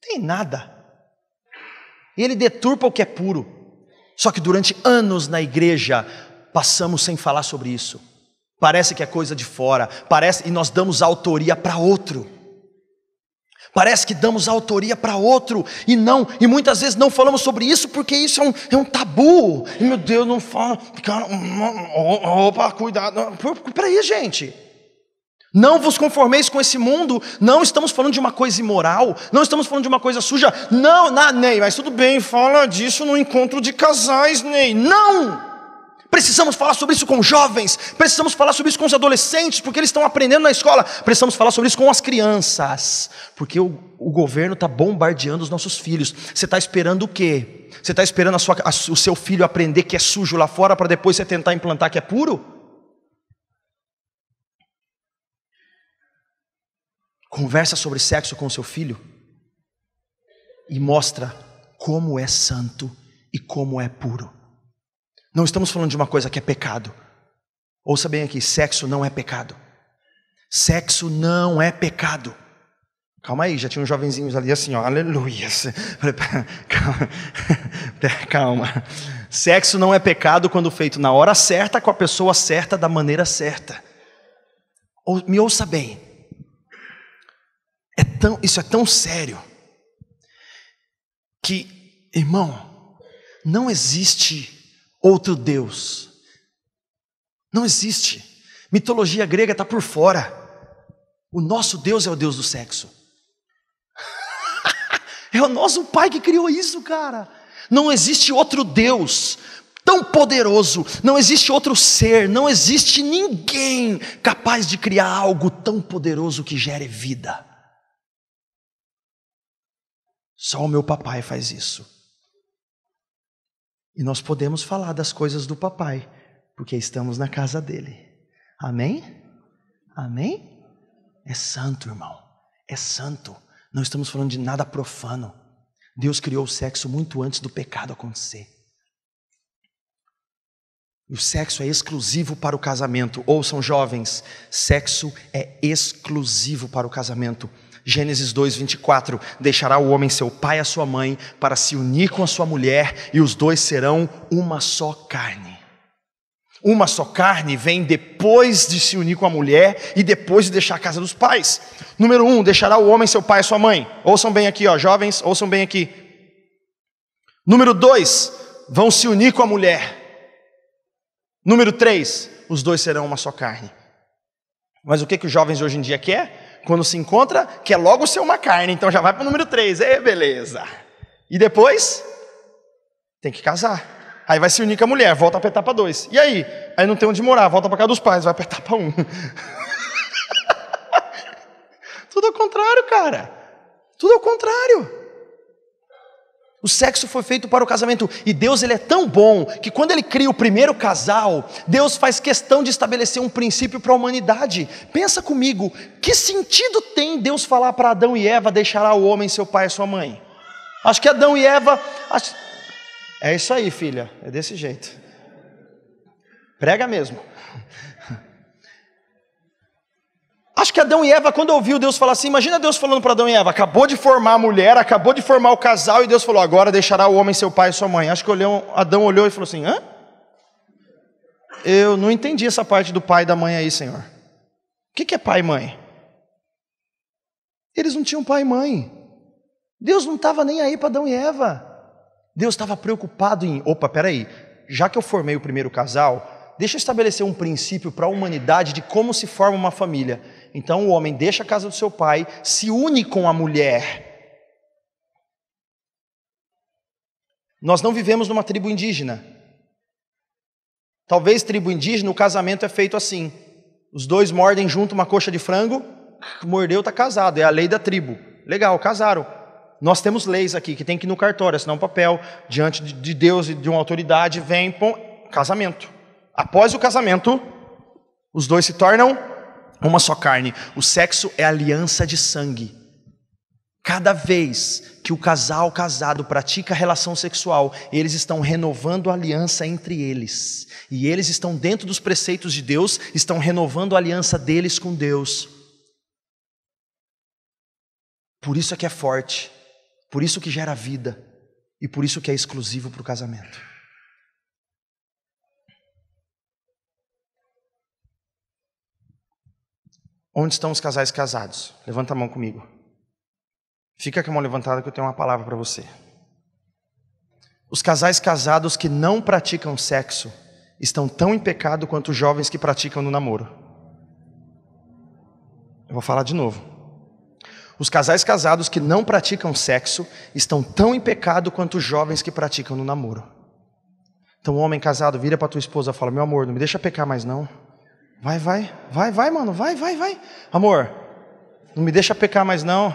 Tem nada. Ele deturpa o que é puro. Só que durante anos na igreja passamos sem falar sobre isso. Parece que é coisa de fora, parece e nós damos autoria para outro. Parece que damos autoria para outro e não, e muitas vezes não falamos sobre isso porque isso é um, é um tabu. E, meu Deus, não fala, cara, hum, hum, hum, opa, cuidado. Peraí, gente. Não vos conformeis com esse mundo, não estamos falando de uma coisa imoral, não estamos falando de uma coisa suja. Não, na, Ney, mas tudo bem, fala disso no encontro de casais, Ney. Não! Precisamos falar sobre isso com jovens, precisamos falar sobre isso com os adolescentes, porque eles estão aprendendo na escola, precisamos falar sobre isso com as crianças, porque o, o governo está bombardeando os nossos filhos. Você está esperando o quê? Você está esperando a sua, a, o seu filho aprender que é sujo lá fora para depois você tentar implantar que é puro? Conversa sobre sexo com o seu filho e mostra como é santo e como é puro. Não estamos falando de uma coisa que é pecado. Ouça bem aqui: sexo não é pecado. Sexo não é pecado. Calma aí, já tinha uns jovenzinhos ali assim, ó, aleluia. Calma. Calma. Sexo não é pecado quando feito na hora certa, com a pessoa certa, da maneira certa. Me ouça bem. É tão, isso é tão sério que, irmão, não existe outro Deus. Não existe. Mitologia grega está por fora. O nosso Deus é o Deus do sexo. é o nosso Pai que criou isso, cara. Não existe outro Deus tão poderoso, não existe outro ser, não existe ninguém capaz de criar algo tão poderoso que gere vida. Só o meu papai faz isso. E nós podemos falar das coisas do papai, porque estamos na casa dele. Amém? Amém? É santo, irmão. É santo. Não estamos falando de nada profano. Deus criou o sexo muito antes do pecado acontecer. E o sexo é exclusivo para o casamento. Ouçam, jovens, sexo é exclusivo para o casamento. Gênesis 2, 24: Deixará o homem seu pai e a sua mãe para se unir com a sua mulher, e os dois serão uma só carne. Uma só carne vem depois de se unir com a mulher e depois de deixar a casa dos pais. Número um, deixará o homem seu pai e a sua mãe. Ouçam bem aqui, ó, jovens, ouçam bem aqui. Número dois, vão se unir com a mulher. Número três, os dois serão uma só carne. Mas o que, que os jovens hoje em dia quer? Quando se encontra, quer é logo ser uma carne, então já vai para o número 3. É, beleza. E depois, tem que casar. Aí vai se unir com a mulher, volta para etapa 2. E aí? Aí não tem onde morar, volta para casa dos pais, vai para etapa 1. Um. Tudo ao contrário, cara. Tudo ao contrário. O sexo foi feito para o casamento e Deus ele é tão bom que quando ele cria o primeiro casal, Deus faz questão de estabelecer um princípio para a humanidade. Pensa comigo, que sentido tem Deus falar para Adão e Eva deixará o homem seu pai e sua mãe? Acho que Adão e Eva acho... É isso aí, filha, é desse jeito. Prega mesmo. Acho que Adão e Eva, quando ouviu Deus falar assim, imagina Deus falando para Adão e Eva: acabou de formar a mulher, acabou de formar o casal, e Deus falou: agora deixará o homem seu pai e sua mãe. Acho que olhou, Adão olhou e falou assim: hã? Eu não entendi essa parte do pai e da mãe aí, Senhor. O que é pai e mãe? Eles não tinham pai e mãe. Deus não estava nem aí para Adão e Eva. Deus estava preocupado em: opa, peraí, já que eu formei o primeiro casal, deixa eu estabelecer um princípio para a humanidade de como se forma uma família. Então o homem deixa a casa do seu pai, se une com a mulher. Nós não vivemos numa tribo indígena. Talvez tribo indígena o casamento é feito assim. Os dois mordem junto uma coxa de frango, mordeu está casado, é a lei da tribo. Legal, casaram. Nós temos leis aqui que tem que ir no cartório, assinar um papel diante de Deus e de uma autoridade, vem pom, casamento. Após o casamento, os dois se tornam uma só carne. O sexo é aliança de sangue. Cada vez que o casal casado pratica relação sexual, eles estão renovando a aliança entre eles. E eles estão dentro dos preceitos de Deus, estão renovando a aliança deles com Deus. Por isso é que é forte, por isso que gera vida e por isso que é exclusivo para o casamento. Onde estão os casais casados? Levanta a mão comigo. Fica com a mão levantada que eu tenho uma palavra para você. Os casais casados que não praticam sexo estão tão em pecado quanto os jovens que praticam no namoro. Eu vou falar de novo. Os casais casados que não praticam sexo estão tão em pecado quanto os jovens que praticam no namoro. Então, o homem casado vira para tua esposa e fala: Meu amor, não me deixa pecar mais não. Vai, vai, vai, vai, mano, vai, vai, vai. Amor, não me deixa pecar mais não.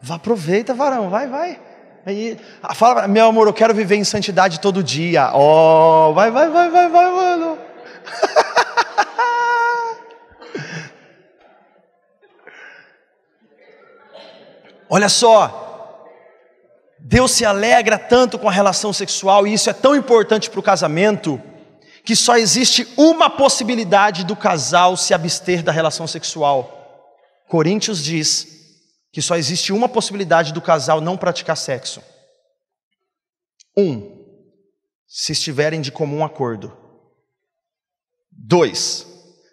Vá, aproveita, varão, vai, vai. Aí, fala, meu amor, eu quero viver em santidade todo dia. Oh, vai, vai, vai, vai, vai, mano. Olha só, Deus se alegra tanto com a relação sexual, e isso é tão importante para o casamento, que só existe uma possibilidade do casal se abster da relação sexual. Coríntios diz que só existe uma possibilidade do casal não praticar sexo. Um, se estiverem de comum acordo. Dois,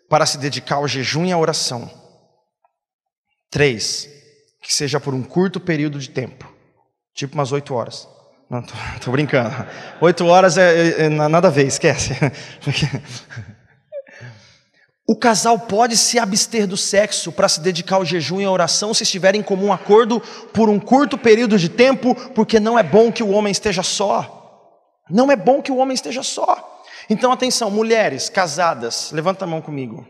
para se dedicar ao jejum e à oração. Três, que seja por um curto período de tempo, tipo umas oito horas. Não, tô, tô brincando. Oito horas é, é, é, nada a ver, esquece. o casal pode se abster do sexo para se dedicar ao jejum e à oração se estiverem em comum acordo por um curto período de tempo, porque não é bom que o homem esteja só. Não é bom que o homem esteja só. Então, atenção, mulheres casadas, levanta a mão comigo,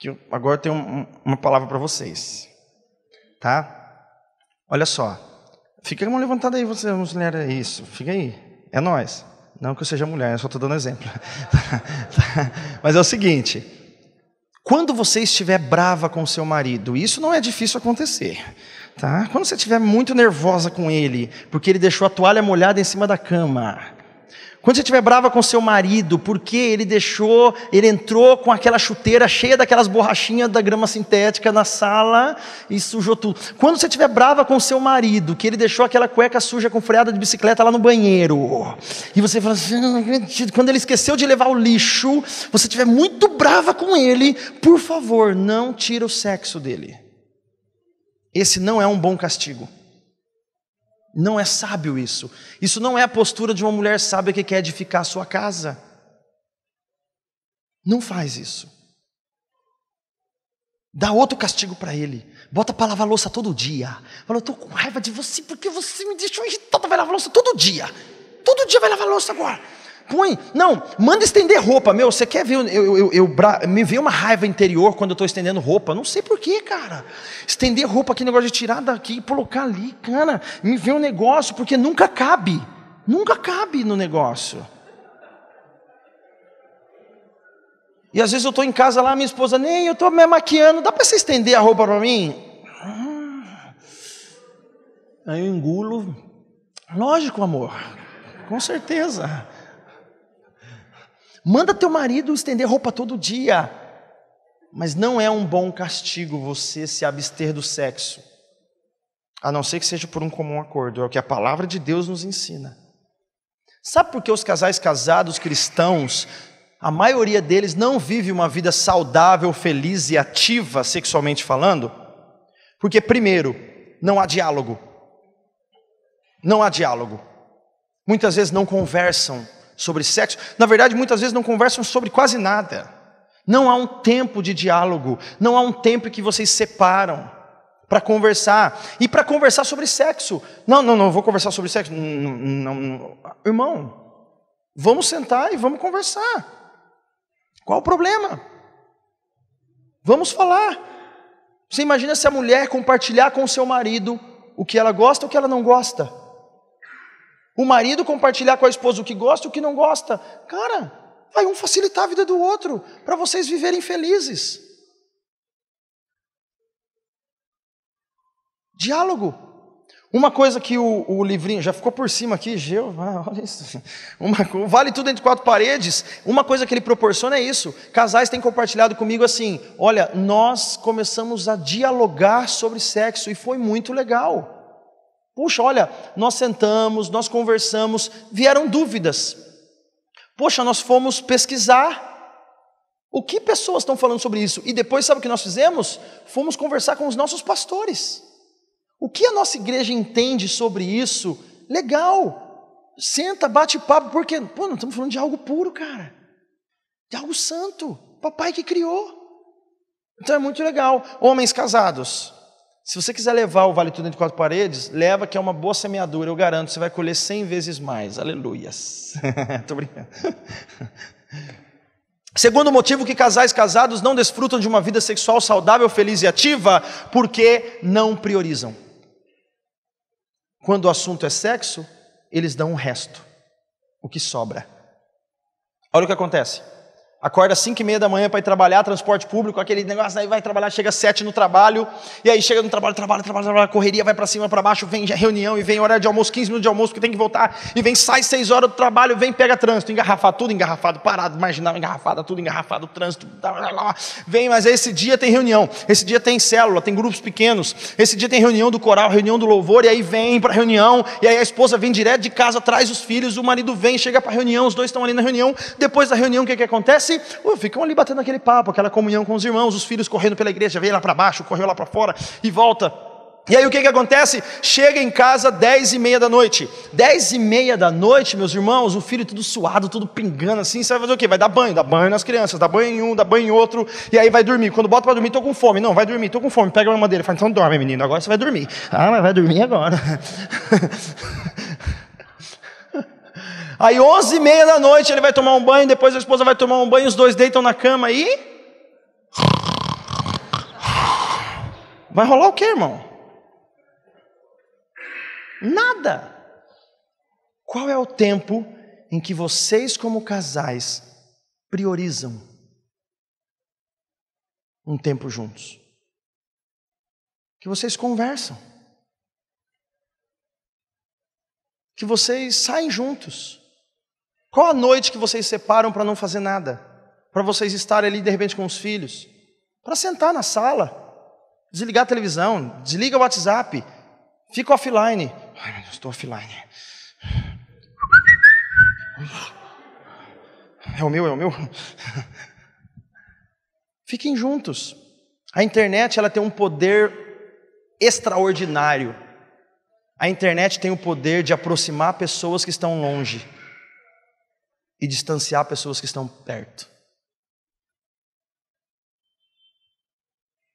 que eu, agora tenho um, uma palavra para vocês. Tá? Olha só. Fica a mão levantada aí, você mulher, é isso. Fica aí. É nós. Não que eu seja mulher, eu só estou dando exemplo. Mas é o seguinte: quando você estiver brava com seu marido, isso não é difícil acontecer. Tá? Quando você estiver muito nervosa com ele, porque ele deixou a toalha molhada em cima da cama, quando você estiver brava com seu marido, porque ele deixou, ele entrou com aquela chuteira cheia daquelas borrachinhas da grama sintética na sala e sujou tudo. Quando você estiver brava com seu marido, que ele deixou aquela cueca suja com freada de bicicleta lá no banheiro, e você fala assim, não acredito. quando ele esqueceu de levar o lixo, você estiver muito brava com ele, por favor, não tira o sexo dele. Esse não é um bom castigo. Não é sábio isso. Isso não é a postura de uma mulher sábia que quer edificar a sua casa. Não faz isso. Dá outro castigo para ele. Bota para lavar louça todo dia. Fala, eu tô com raiva de você porque você me deixou irritada. Vai lavar louça todo dia. Todo dia vai lavar louça agora. Põe. Não, manda estender roupa. Meu, você quer ver? Eu, eu, eu me vê uma raiva interior quando eu estou estendendo roupa. Não sei porquê, cara. Estender roupa, aquele negócio de tirar daqui e colocar ali, cara. Me vê um negócio, porque nunca cabe. Nunca cabe no negócio. E às vezes eu estou em casa lá, minha esposa, nem eu estou me maquiando, dá para você estender a roupa para mim? Ah. Aí eu engulo. Lógico, amor, com certeza. Manda teu marido estender roupa todo dia. Mas não é um bom castigo você se abster do sexo. A não ser que seja por um comum acordo, é o que a palavra de Deus nos ensina. Sabe por que os casais casados cristãos, a maioria deles não vive uma vida saudável, feliz e ativa sexualmente falando? Porque primeiro, não há diálogo. Não há diálogo. Muitas vezes não conversam sobre sexo, na verdade, muitas vezes não conversam sobre quase nada. Não há um tempo de diálogo, não há um tempo que vocês separam para conversar e para conversar sobre sexo. Não, não, não, vou conversar sobre sexo. Não, não, não. Irmão, vamos sentar e vamos conversar. Qual o problema? Vamos falar. Você imagina se a mulher compartilhar com o seu marido o que ela gosta ou o que ela não gosta? O marido compartilhar com a esposa o que gosta e o que não gosta. Cara, vai um facilitar a vida do outro para vocês viverem felizes. Diálogo. Uma coisa que o, o, livrinho já ficou por cima aqui, Geu, olha isso. Uma, vale tudo entre quatro paredes. Uma coisa que ele proporciona é isso. Casais têm compartilhado comigo assim: olha, nós começamos a dialogar sobre sexo e foi muito legal. Puxa, olha, nós sentamos, nós conversamos, vieram dúvidas. Poxa, nós fomos pesquisar. O que pessoas estão falando sobre isso? E depois, sabe o que nós fizemos? Fomos conversar com os nossos pastores. O que a nossa igreja entende sobre isso? Legal. Senta, bate papo, porque, pô, nós estamos falando de algo puro, cara. De algo santo. Papai que criou. Então é muito legal. Homens casados, se você quiser levar o Vale Tudo Entre Quatro Paredes, leva que é uma boa semeadura, eu garanto, você vai colher cem vezes mais. Aleluias. Estou brincando. Segundo motivo que casais casados não desfrutam de uma vida sexual saudável, feliz e ativa, porque não priorizam. Quando o assunto é sexo, eles dão o resto, o que sobra. Olha o que acontece. Acorda às 5 e meia da manhã para ir trabalhar, transporte público, aquele negócio, aí vai trabalhar, chega às 7 no trabalho, e aí chega no trabalho, trabalho, trabalho, trabalho, correria, vai para cima, para baixo, vem reunião, e vem hora de almoço, 15 minutos de almoço, porque tem que voltar, e vem, sai 6 horas do trabalho, vem, pega trânsito, engarrafado, tudo engarrafado, parado, marginal, engarrafado, tudo engarrafado, trânsito, blá, blá, blá, vem, mas esse dia tem reunião, esse dia tem célula, tem grupos pequenos, esse dia tem reunião do coral, reunião do louvor, e aí vem para reunião, e aí a esposa vem direto de casa, traz os filhos, o marido vem, chega para reunião, os dois estão ali na reunião, depois da reunião, o que, que acontece? acontece? Assim, ficam ali batendo aquele papo, aquela comunhão com os irmãos, os filhos correndo pela igreja, veio lá para baixo, correu lá para fora e volta. E aí o que, que acontece? Chega em casa dez e meia da noite. Dez e meia da noite, meus irmãos, o filho tudo suado, tudo pingando assim, você vai fazer o quê? Vai dar banho, dá banho nas crianças, dá banho em um, dá banho em outro, e aí vai dormir. Quando bota para dormir, tô com fome. Não, vai dormir, tô com fome. Pega uma madeira, fala, então dorme, menino, agora você vai dormir. Ah, mas vai dormir agora. Aí, onze e meia da noite, ele vai tomar um banho, depois a esposa vai tomar um banho, os dois deitam na cama e. Vai rolar o que, irmão? Nada. Qual é o tempo em que vocês, como casais, priorizam um tempo juntos? Que vocês conversam. Que vocês saem juntos. Qual a noite que vocês separam para não fazer nada? Para vocês estarem ali de repente com os filhos? Para sentar na sala, desligar a televisão, desliga o WhatsApp, fica offline. Ai, meu Deus, estou offline. É o meu, é o meu. Fiquem juntos. A internet ela tem um poder extraordinário. A internet tem o poder de aproximar pessoas que estão longe e distanciar pessoas que estão perto.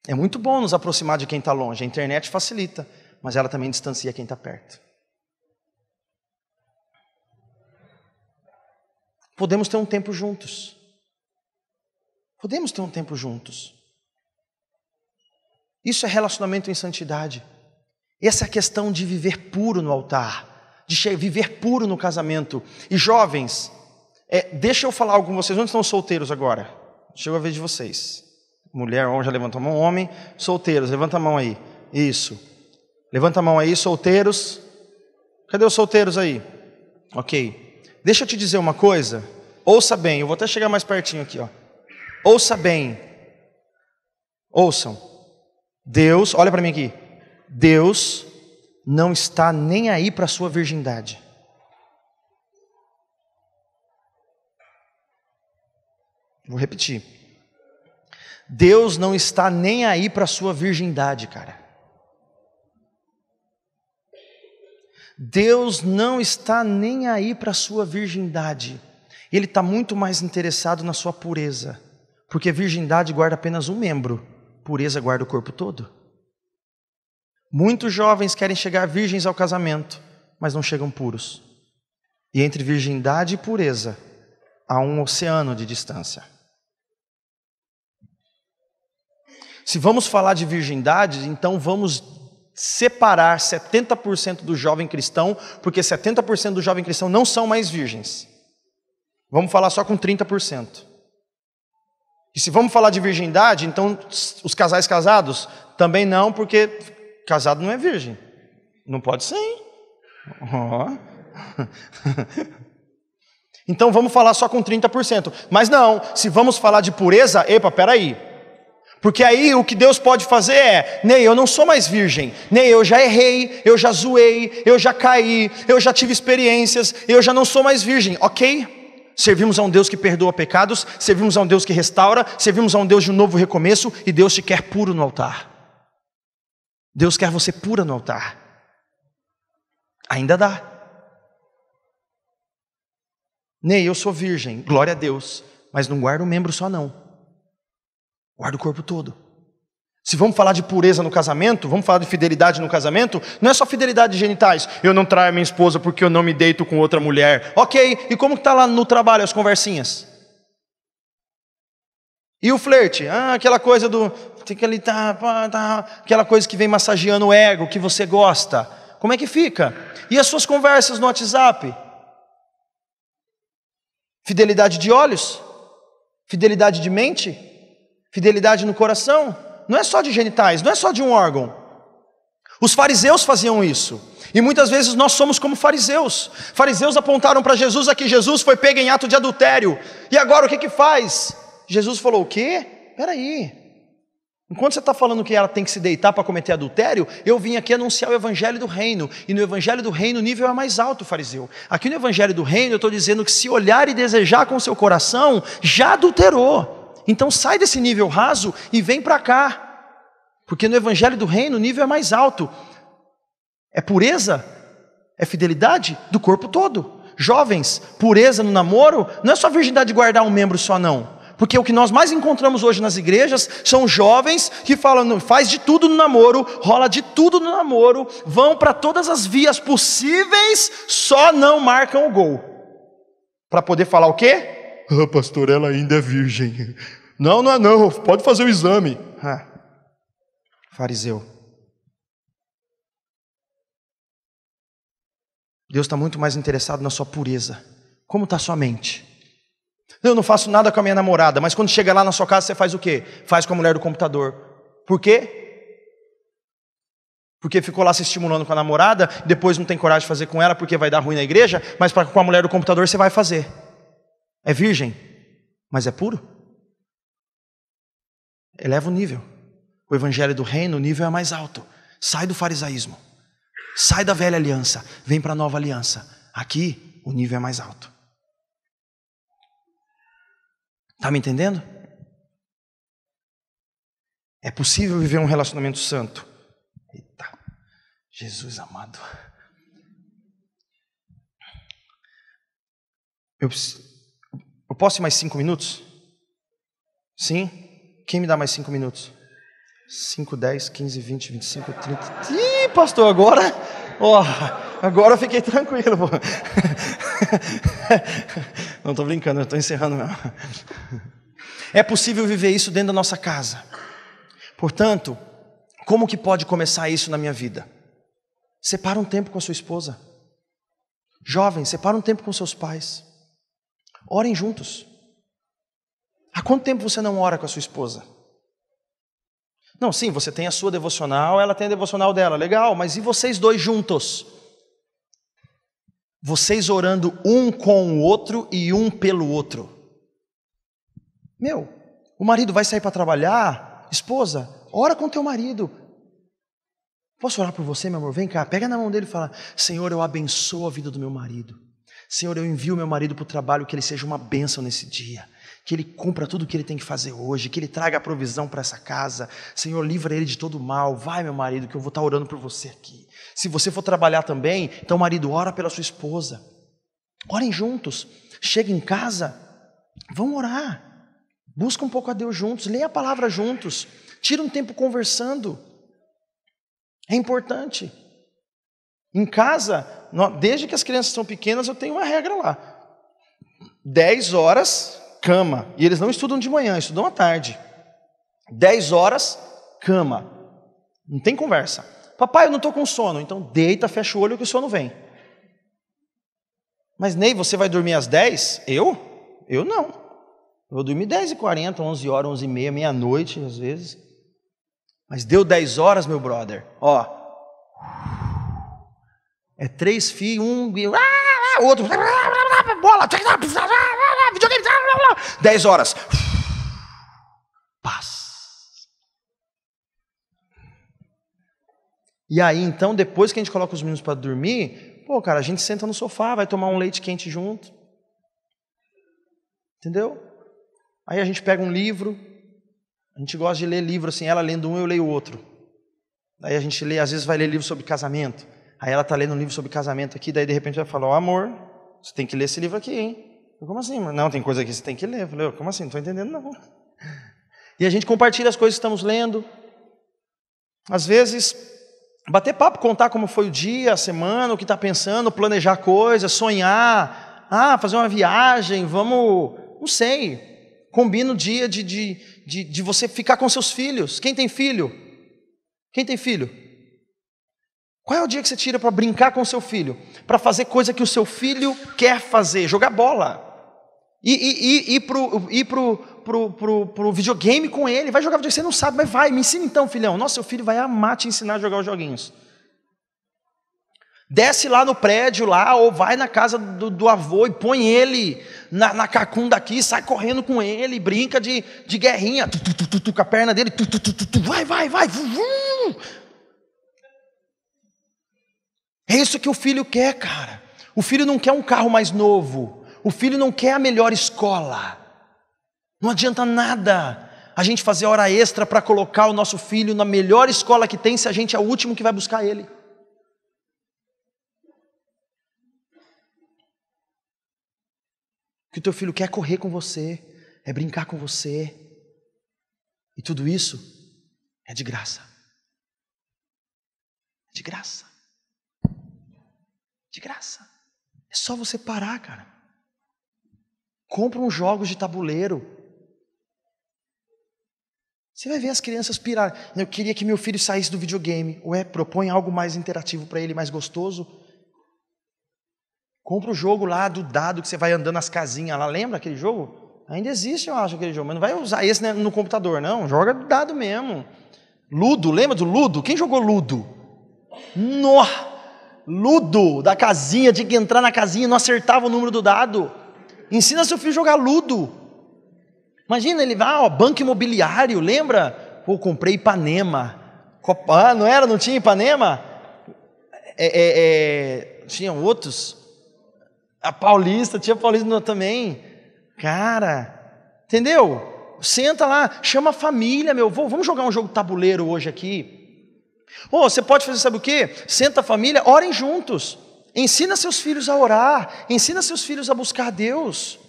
É muito bom nos aproximar de quem está longe, a internet facilita, mas ela também distancia quem está perto. Podemos ter um tempo juntos. Podemos ter um tempo juntos. Isso é relacionamento em santidade. Essa é a questão de viver puro no altar, de viver puro no casamento. E jovens, é, deixa eu falar algo com vocês. Onde estão os solteiros agora? Chegou a vez de vocês. Mulher, homem, já levantou a mão. Homem, solteiros, levanta a mão aí. Isso. Levanta a mão aí, solteiros. Cadê os solteiros aí? Ok. Deixa eu te dizer uma coisa. Ouça bem, eu vou até chegar mais pertinho aqui. Ó. Ouça bem. Ouçam. Deus, olha para mim aqui. Deus não está nem aí para a sua virgindade. Vou repetir. Deus não está nem aí para a sua virgindade, cara. Deus não está nem aí para a sua virgindade. Ele está muito mais interessado na sua pureza. Porque virgindade guarda apenas um membro, pureza guarda o corpo todo. Muitos jovens querem chegar virgens ao casamento, mas não chegam puros. E entre virgindade e pureza há um oceano de distância. Se vamos falar de virgindade, então vamos separar 70% do jovem cristão, porque 70% do jovem cristão não são mais virgens. Vamos falar só com 30%. E se vamos falar de virgindade, então os casais casados também não, porque casado não é virgem. Não pode ser, hein? Oh. então vamos falar só com 30%. Mas não, se vamos falar de pureza, epa, peraí. Porque aí o que Deus pode fazer é: Ney, eu não sou mais virgem, Ney, eu já errei, eu já zoei, eu já caí, eu já tive experiências, eu já não sou mais virgem, ok? Servimos a um Deus que perdoa pecados, servimos a um Deus que restaura, servimos a um Deus de um novo recomeço e Deus te quer puro no altar. Deus quer você pura no altar. Ainda dá. Ney, eu sou virgem, glória a Deus, mas não guardo um membro só não. Guarda o corpo todo. Se vamos falar de pureza no casamento, vamos falar de fidelidade no casamento, não é só fidelidade de genitais. Eu não traio a minha esposa porque eu não me deito com outra mulher. Ok, e como está lá no trabalho as conversinhas? E o flerte? Ah, aquela coisa do. Tem que ali, tá, tá, aquela coisa que vem massageando o ego, que você gosta. Como é que fica? E as suas conversas no WhatsApp? Fidelidade de olhos? Fidelidade de mente? Fidelidade no coração não é só de genitais, não é só de um órgão. Os fariseus faziam isso. E muitas vezes nós somos como fariseus. Fariseus apontaram para Jesus aqui, Jesus foi pego em ato de adultério. E agora o que que faz? Jesus falou: "O quê? Peraí. Enquanto você está falando que ela tem que se deitar para cometer adultério, eu vim aqui anunciar o Evangelho do Reino. E no Evangelho do Reino o nível é mais alto, fariseu. Aqui no Evangelho do Reino eu estou dizendo que se olhar e desejar com seu coração, já adulterou. Então sai desse nível raso e vem para cá. Porque no evangelho do reino o nível é mais alto. É pureza, é fidelidade do corpo todo. Jovens, pureza no namoro, não é só virgindade guardar um membro só não. Porque o que nós mais encontramos hoje nas igrejas são jovens que falam, faz de tudo no namoro, rola de tudo no namoro, vão para todas as vias possíveis, só não marcam o gol. Para poder falar o quê? Ah, pastor, ela ainda é virgem. Não, não é não, pode fazer o exame. Ah, fariseu. Deus está muito mais interessado na sua pureza. Como está sua mente? Eu não faço nada com a minha namorada, mas quando chega lá na sua casa, você faz o quê? Faz com a mulher do computador. Por quê? Porque ficou lá se estimulando com a namorada, depois não tem coragem de fazer com ela porque vai dar ruim na igreja, mas pra, com a mulher do computador você vai fazer. É virgem, mas é puro? eleva o nível. O evangelho do reino, o nível é mais alto. Sai do farisaísmo. Sai da velha aliança, vem para a nova aliança. Aqui o nível é mais alto. Tá me entendendo? É possível viver um relacionamento santo. Eita. Jesus amado. Eu, eu posso ir mais cinco minutos? Sim? Quem me dá mais cinco minutos? 5, 10, 15, 20, 25, 30. Ih, pastor, agora. Ó, oh, agora eu fiquei tranquilo. Pô. Não estou brincando, eu estou encerrando mesmo. É possível viver isso dentro da nossa casa. Portanto, como que pode começar isso na minha vida? Separa um tempo com a sua esposa. Jovem, separa um tempo com seus pais. Orem juntos. Há quanto tempo você não ora com a sua esposa? Não, sim, você tem a sua devocional, ela tem a devocional dela, legal, mas e vocês dois juntos? Vocês orando um com o outro e um pelo outro. Meu, o marido vai sair para trabalhar, esposa, ora com teu marido. Posso orar por você, meu amor? Vem cá, pega na mão dele e fala: Senhor, eu abençoo a vida do meu marido. Senhor, eu envio meu marido para o trabalho, que ele seja uma bênção nesse dia que ele cumpra tudo o que ele tem que fazer hoje, que ele traga a provisão para essa casa. Senhor, livra ele de todo mal. Vai, meu marido, que eu vou estar orando por você aqui. Se você for trabalhar também, então, marido, ora pela sua esposa. Orem juntos. Chega em casa, vão orar. Busca um pouco a Deus juntos, leia a palavra juntos. Tira um tempo conversando. É importante. Em casa, desde que as crianças são pequenas, eu tenho uma regra lá. 10 horas cama. E eles não estudam de manhã, estudam à tarde. 10 horas, cama. Não tem conversa. Papai, eu não estou com sono. Então deita, fecha o olho que o sono vem. Mas Ney, você vai dormir às 10? Eu? Eu não. Eu vou dormir 10 e 40, 11 horas, 11 e meia, meia-noite, às vezes. Mas deu 10 horas, meu brother. Ó. É três fios, um... Ah, ah, o Outro... Bola! videogames. 10 horas. Paz. E aí, então, depois que a gente coloca os meninos para dormir, pô, cara, a gente senta no sofá, vai tomar um leite quente junto. Entendeu? Aí a gente pega um livro, a gente gosta de ler livro assim, ela lendo um, eu leio o outro. Daí a gente lê, às vezes vai ler livro sobre casamento. Aí ela tá lendo um livro sobre casamento aqui, daí de repente vai falar: "Ó, oh, amor, você tem que ler esse livro aqui, hein?" Eu, como assim? Não, tem coisa que você tem que ler. Eu falei, como assim? Não estou entendendo, não. E a gente compartilha as coisas que estamos lendo. Às vezes, bater papo, contar como foi o dia, a semana, o que está pensando, planejar coisas, sonhar. Ah, fazer uma viagem, vamos. Não sei. Combina o dia de, de, de, de você ficar com seus filhos. Quem tem filho? Quem tem filho? Qual é o dia que você tira para brincar com seu filho? Para fazer coisa que o seu filho quer fazer, jogar bola. E, e, e, e pro, e pro, pro, pro, pro videogame com ele, vai jogar videogame, você não sabe, mas vai, me ensina então, filhão. Nossa, seu filho vai amar te ensinar a jogar os joguinhos. Desce lá no prédio lá, ou vai na casa do, do avô e põe ele na, na cacunda aqui, sai correndo com ele, brinca de, de guerrinha, tu, tu, tu, tu com a perna dele, tu tu tu tu vai, vai, vai. Vum. É isso que o filho quer, cara. O filho não quer um carro mais novo. O filho não quer a melhor escola. Não adianta nada a gente fazer hora extra para colocar o nosso filho na melhor escola que tem se a gente é o último que vai buscar ele. O que o teu filho quer é correr com você, é brincar com você. E tudo isso é de graça. É de graça. De graça. É só você parar, cara uns jogos de tabuleiro. Você vai ver as crianças pirar. Eu queria que meu filho saísse do videogame. Ué, propõe algo mais interativo para ele, mais gostoso. Compra o jogo lá do dado que você vai andando nas casinhas lá. Lembra aquele jogo? Ainda existe, eu acho, aquele jogo. Mas não vai usar esse né, no computador, não. Joga do dado mesmo. Ludo, lembra do Ludo? Quem jogou Ludo? Nó! Ludo, da casinha, tinha que entrar na casinha, não acertava o número do dado. Ensina seu filho a jogar ludo. Imagina, ele vai, ah, ó, banco imobiliário, lembra? Pô, comprei Ipanema. Copa, ah, não era? Não tinha Ipanema? É, é, é, tinha outros. A Paulista, tinha Paulista também. Cara, entendeu? Senta lá, chama a família, meu. Vamos jogar um jogo tabuleiro hoje aqui. Ou oh, você pode fazer, sabe o quê? Senta a família, orem juntos. Ensina seus filhos a orar, ensina seus filhos a buscar a Deus.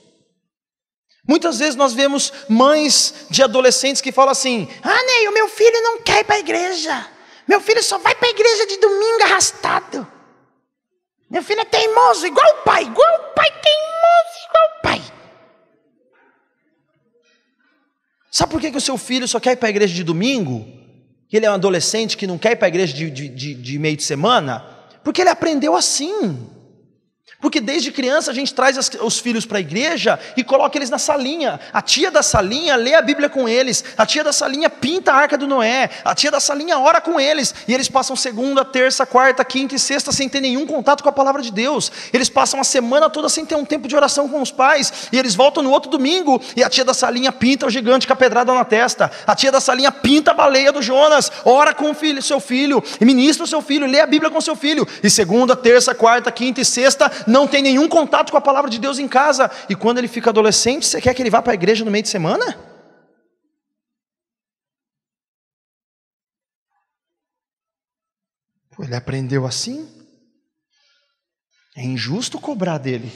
Muitas vezes nós vemos mães de adolescentes que falam assim: Ah, Ney, o meu filho não quer ir para a igreja. Meu filho só vai para a igreja de domingo arrastado. Meu filho é teimoso, igual o pai, igual o pai, teimoso, igual o pai. Sabe por que, que o seu filho só quer ir para a igreja de domingo? Que ele é um adolescente que não quer ir para a igreja de, de, de, de meio de semana? Porque ele aprendeu assim. Porque desde criança a gente traz as, os filhos para a igreja e coloca eles na salinha. A tia da salinha lê a Bíblia com eles. A tia da salinha pinta a arca do Noé. A tia da salinha ora com eles. E eles passam segunda, terça, quarta, quinta e sexta sem ter nenhum contato com a palavra de Deus. Eles passam a semana toda sem ter um tempo de oração com os pais. E eles voltam no outro domingo e a tia da salinha pinta o gigante com a pedrada na testa. A tia da salinha pinta a baleia do Jonas. Ora com o filho, seu filho. E ministra o seu filho. Lê a Bíblia com seu filho. E segunda, terça, quarta, quinta e sexta não tem nenhum contato com a palavra de Deus em casa, e quando ele fica adolescente, você quer que ele vá para a igreja no meio de semana? Pô, ele aprendeu assim? É injusto cobrar dele.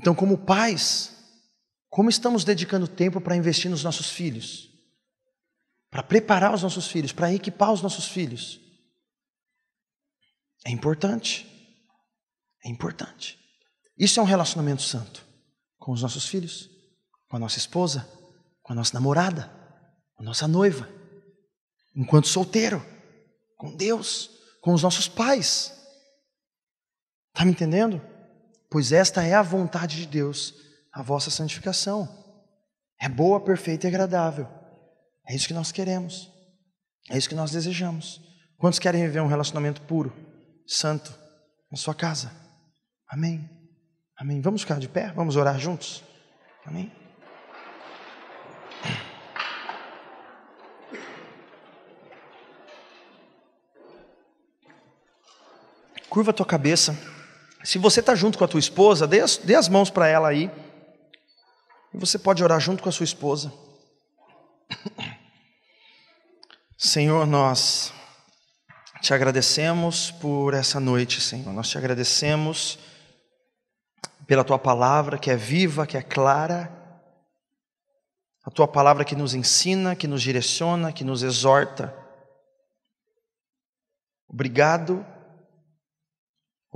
Então, como pais, como estamos dedicando tempo para investir nos nossos filhos? Para preparar os nossos filhos, para equipar os nossos filhos? É importante. É importante. Isso é um relacionamento santo com os nossos filhos, com a nossa esposa, com a nossa namorada, com a nossa noiva, enquanto solteiro, com Deus, com os nossos pais. Está me entendendo? Pois esta é a vontade de Deus a vossa santificação. É boa, perfeita e agradável. É isso que nós queremos. É isso que nós desejamos. Quantos querem viver um relacionamento puro, santo, na sua casa? Amém. Amém. Vamos ficar de pé? Vamos orar juntos? Amém. Curva a tua cabeça. Se você está junto com a tua esposa, dê as, dê as mãos para ela aí. E você pode orar junto com a sua esposa. Senhor, nós te agradecemos por essa noite, Senhor. Nós te agradecemos pela tua palavra que é viva, que é clara. A tua palavra que nos ensina, que nos direciona, que nos exorta. Obrigado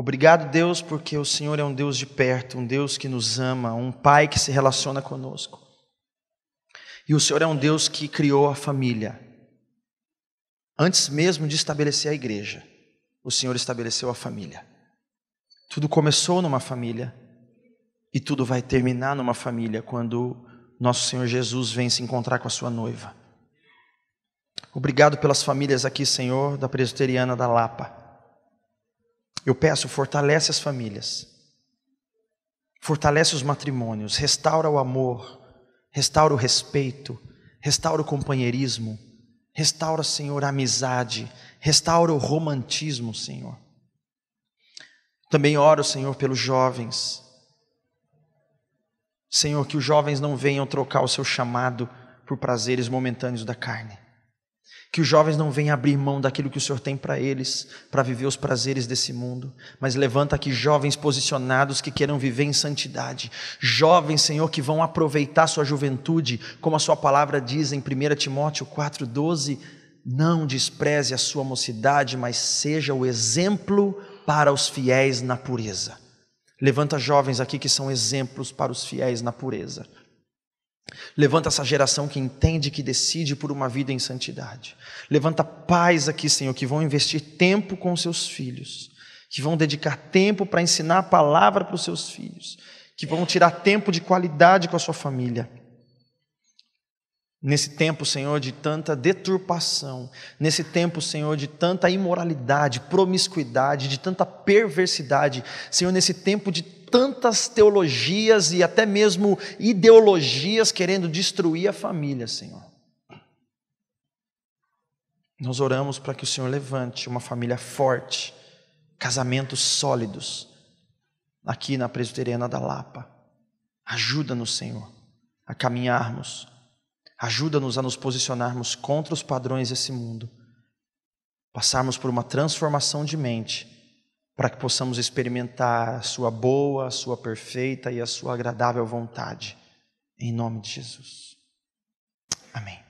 Obrigado, Deus, porque o Senhor é um Deus de perto, um Deus que nos ama, um Pai que se relaciona conosco. E o Senhor é um Deus que criou a família. Antes mesmo de estabelecer a igreja, o Senhor estabeleceu a família. Tudo começou numa família e tudo vai terminar numa família quando nosso Senhor Jesus vem se encontrar com a sua noiva. Obrigado pelas famílias aqui, Senhor, da Presbiteriana da Lapa. Eu peço, fortalece as famílias, fortalece os matrimônios, restaura o amor, restaura o respeito, restaura o companheirismo, restaura, Senhor, a amizade, restaura o romantismo, Senhor. Também oro, Senhor, pelos jovens. Senhor, que os jovens não venham trocar o seu chamado por prazeres momentâneos da carne. Que os jovens não venham abrir mão daquilo que o Senhor tem para eles, para viver os prazeres desse mundo, mas levanta aqui jovens posicionados que queiram viver em santidade, jovens, Senhor, que vão aproveitar sua juventude, como a sua palavra diz em 1 Timóteo 4,12: não despreze a sua mocidade, mas seja o exemplo para os fiéis na pureza. Levanta jovens aqui que são exemplos para os fiéis na pureza. Levanta essa geração que entende, que decide por uma vida em santidade. Levanta pais aqui, Senhor, que vão investir tempo com seus filhos, que vão dedicar tempo para ensinar a palavra para os seus filhos, que vão tirar tempo de qualidade com a sua família. Nesse tempo, Senhor, de tanta deturpação, nesse tempo, Senhor, de tanta imoralidade, promiscuidade, de tanta perversidade, Senhor, nesse tempo de tantas teologias e até mesmo ideologias querendo destruir a família, Senhor. Nós oramos para que o Senhor levante uma família forte, casamentos sólidos, aqui na Presbiteriana da Lapa. Ajuda-nos, Senhor, a caminharmos. Ajuda-nos a nos posicionarmos contra os padrões desse mundo. Passarmos por uma transformação de mente para que possamos experimentar a sua boa, a sua perfeita e a sua agradável vontade. Em nome de Jesus. Amém.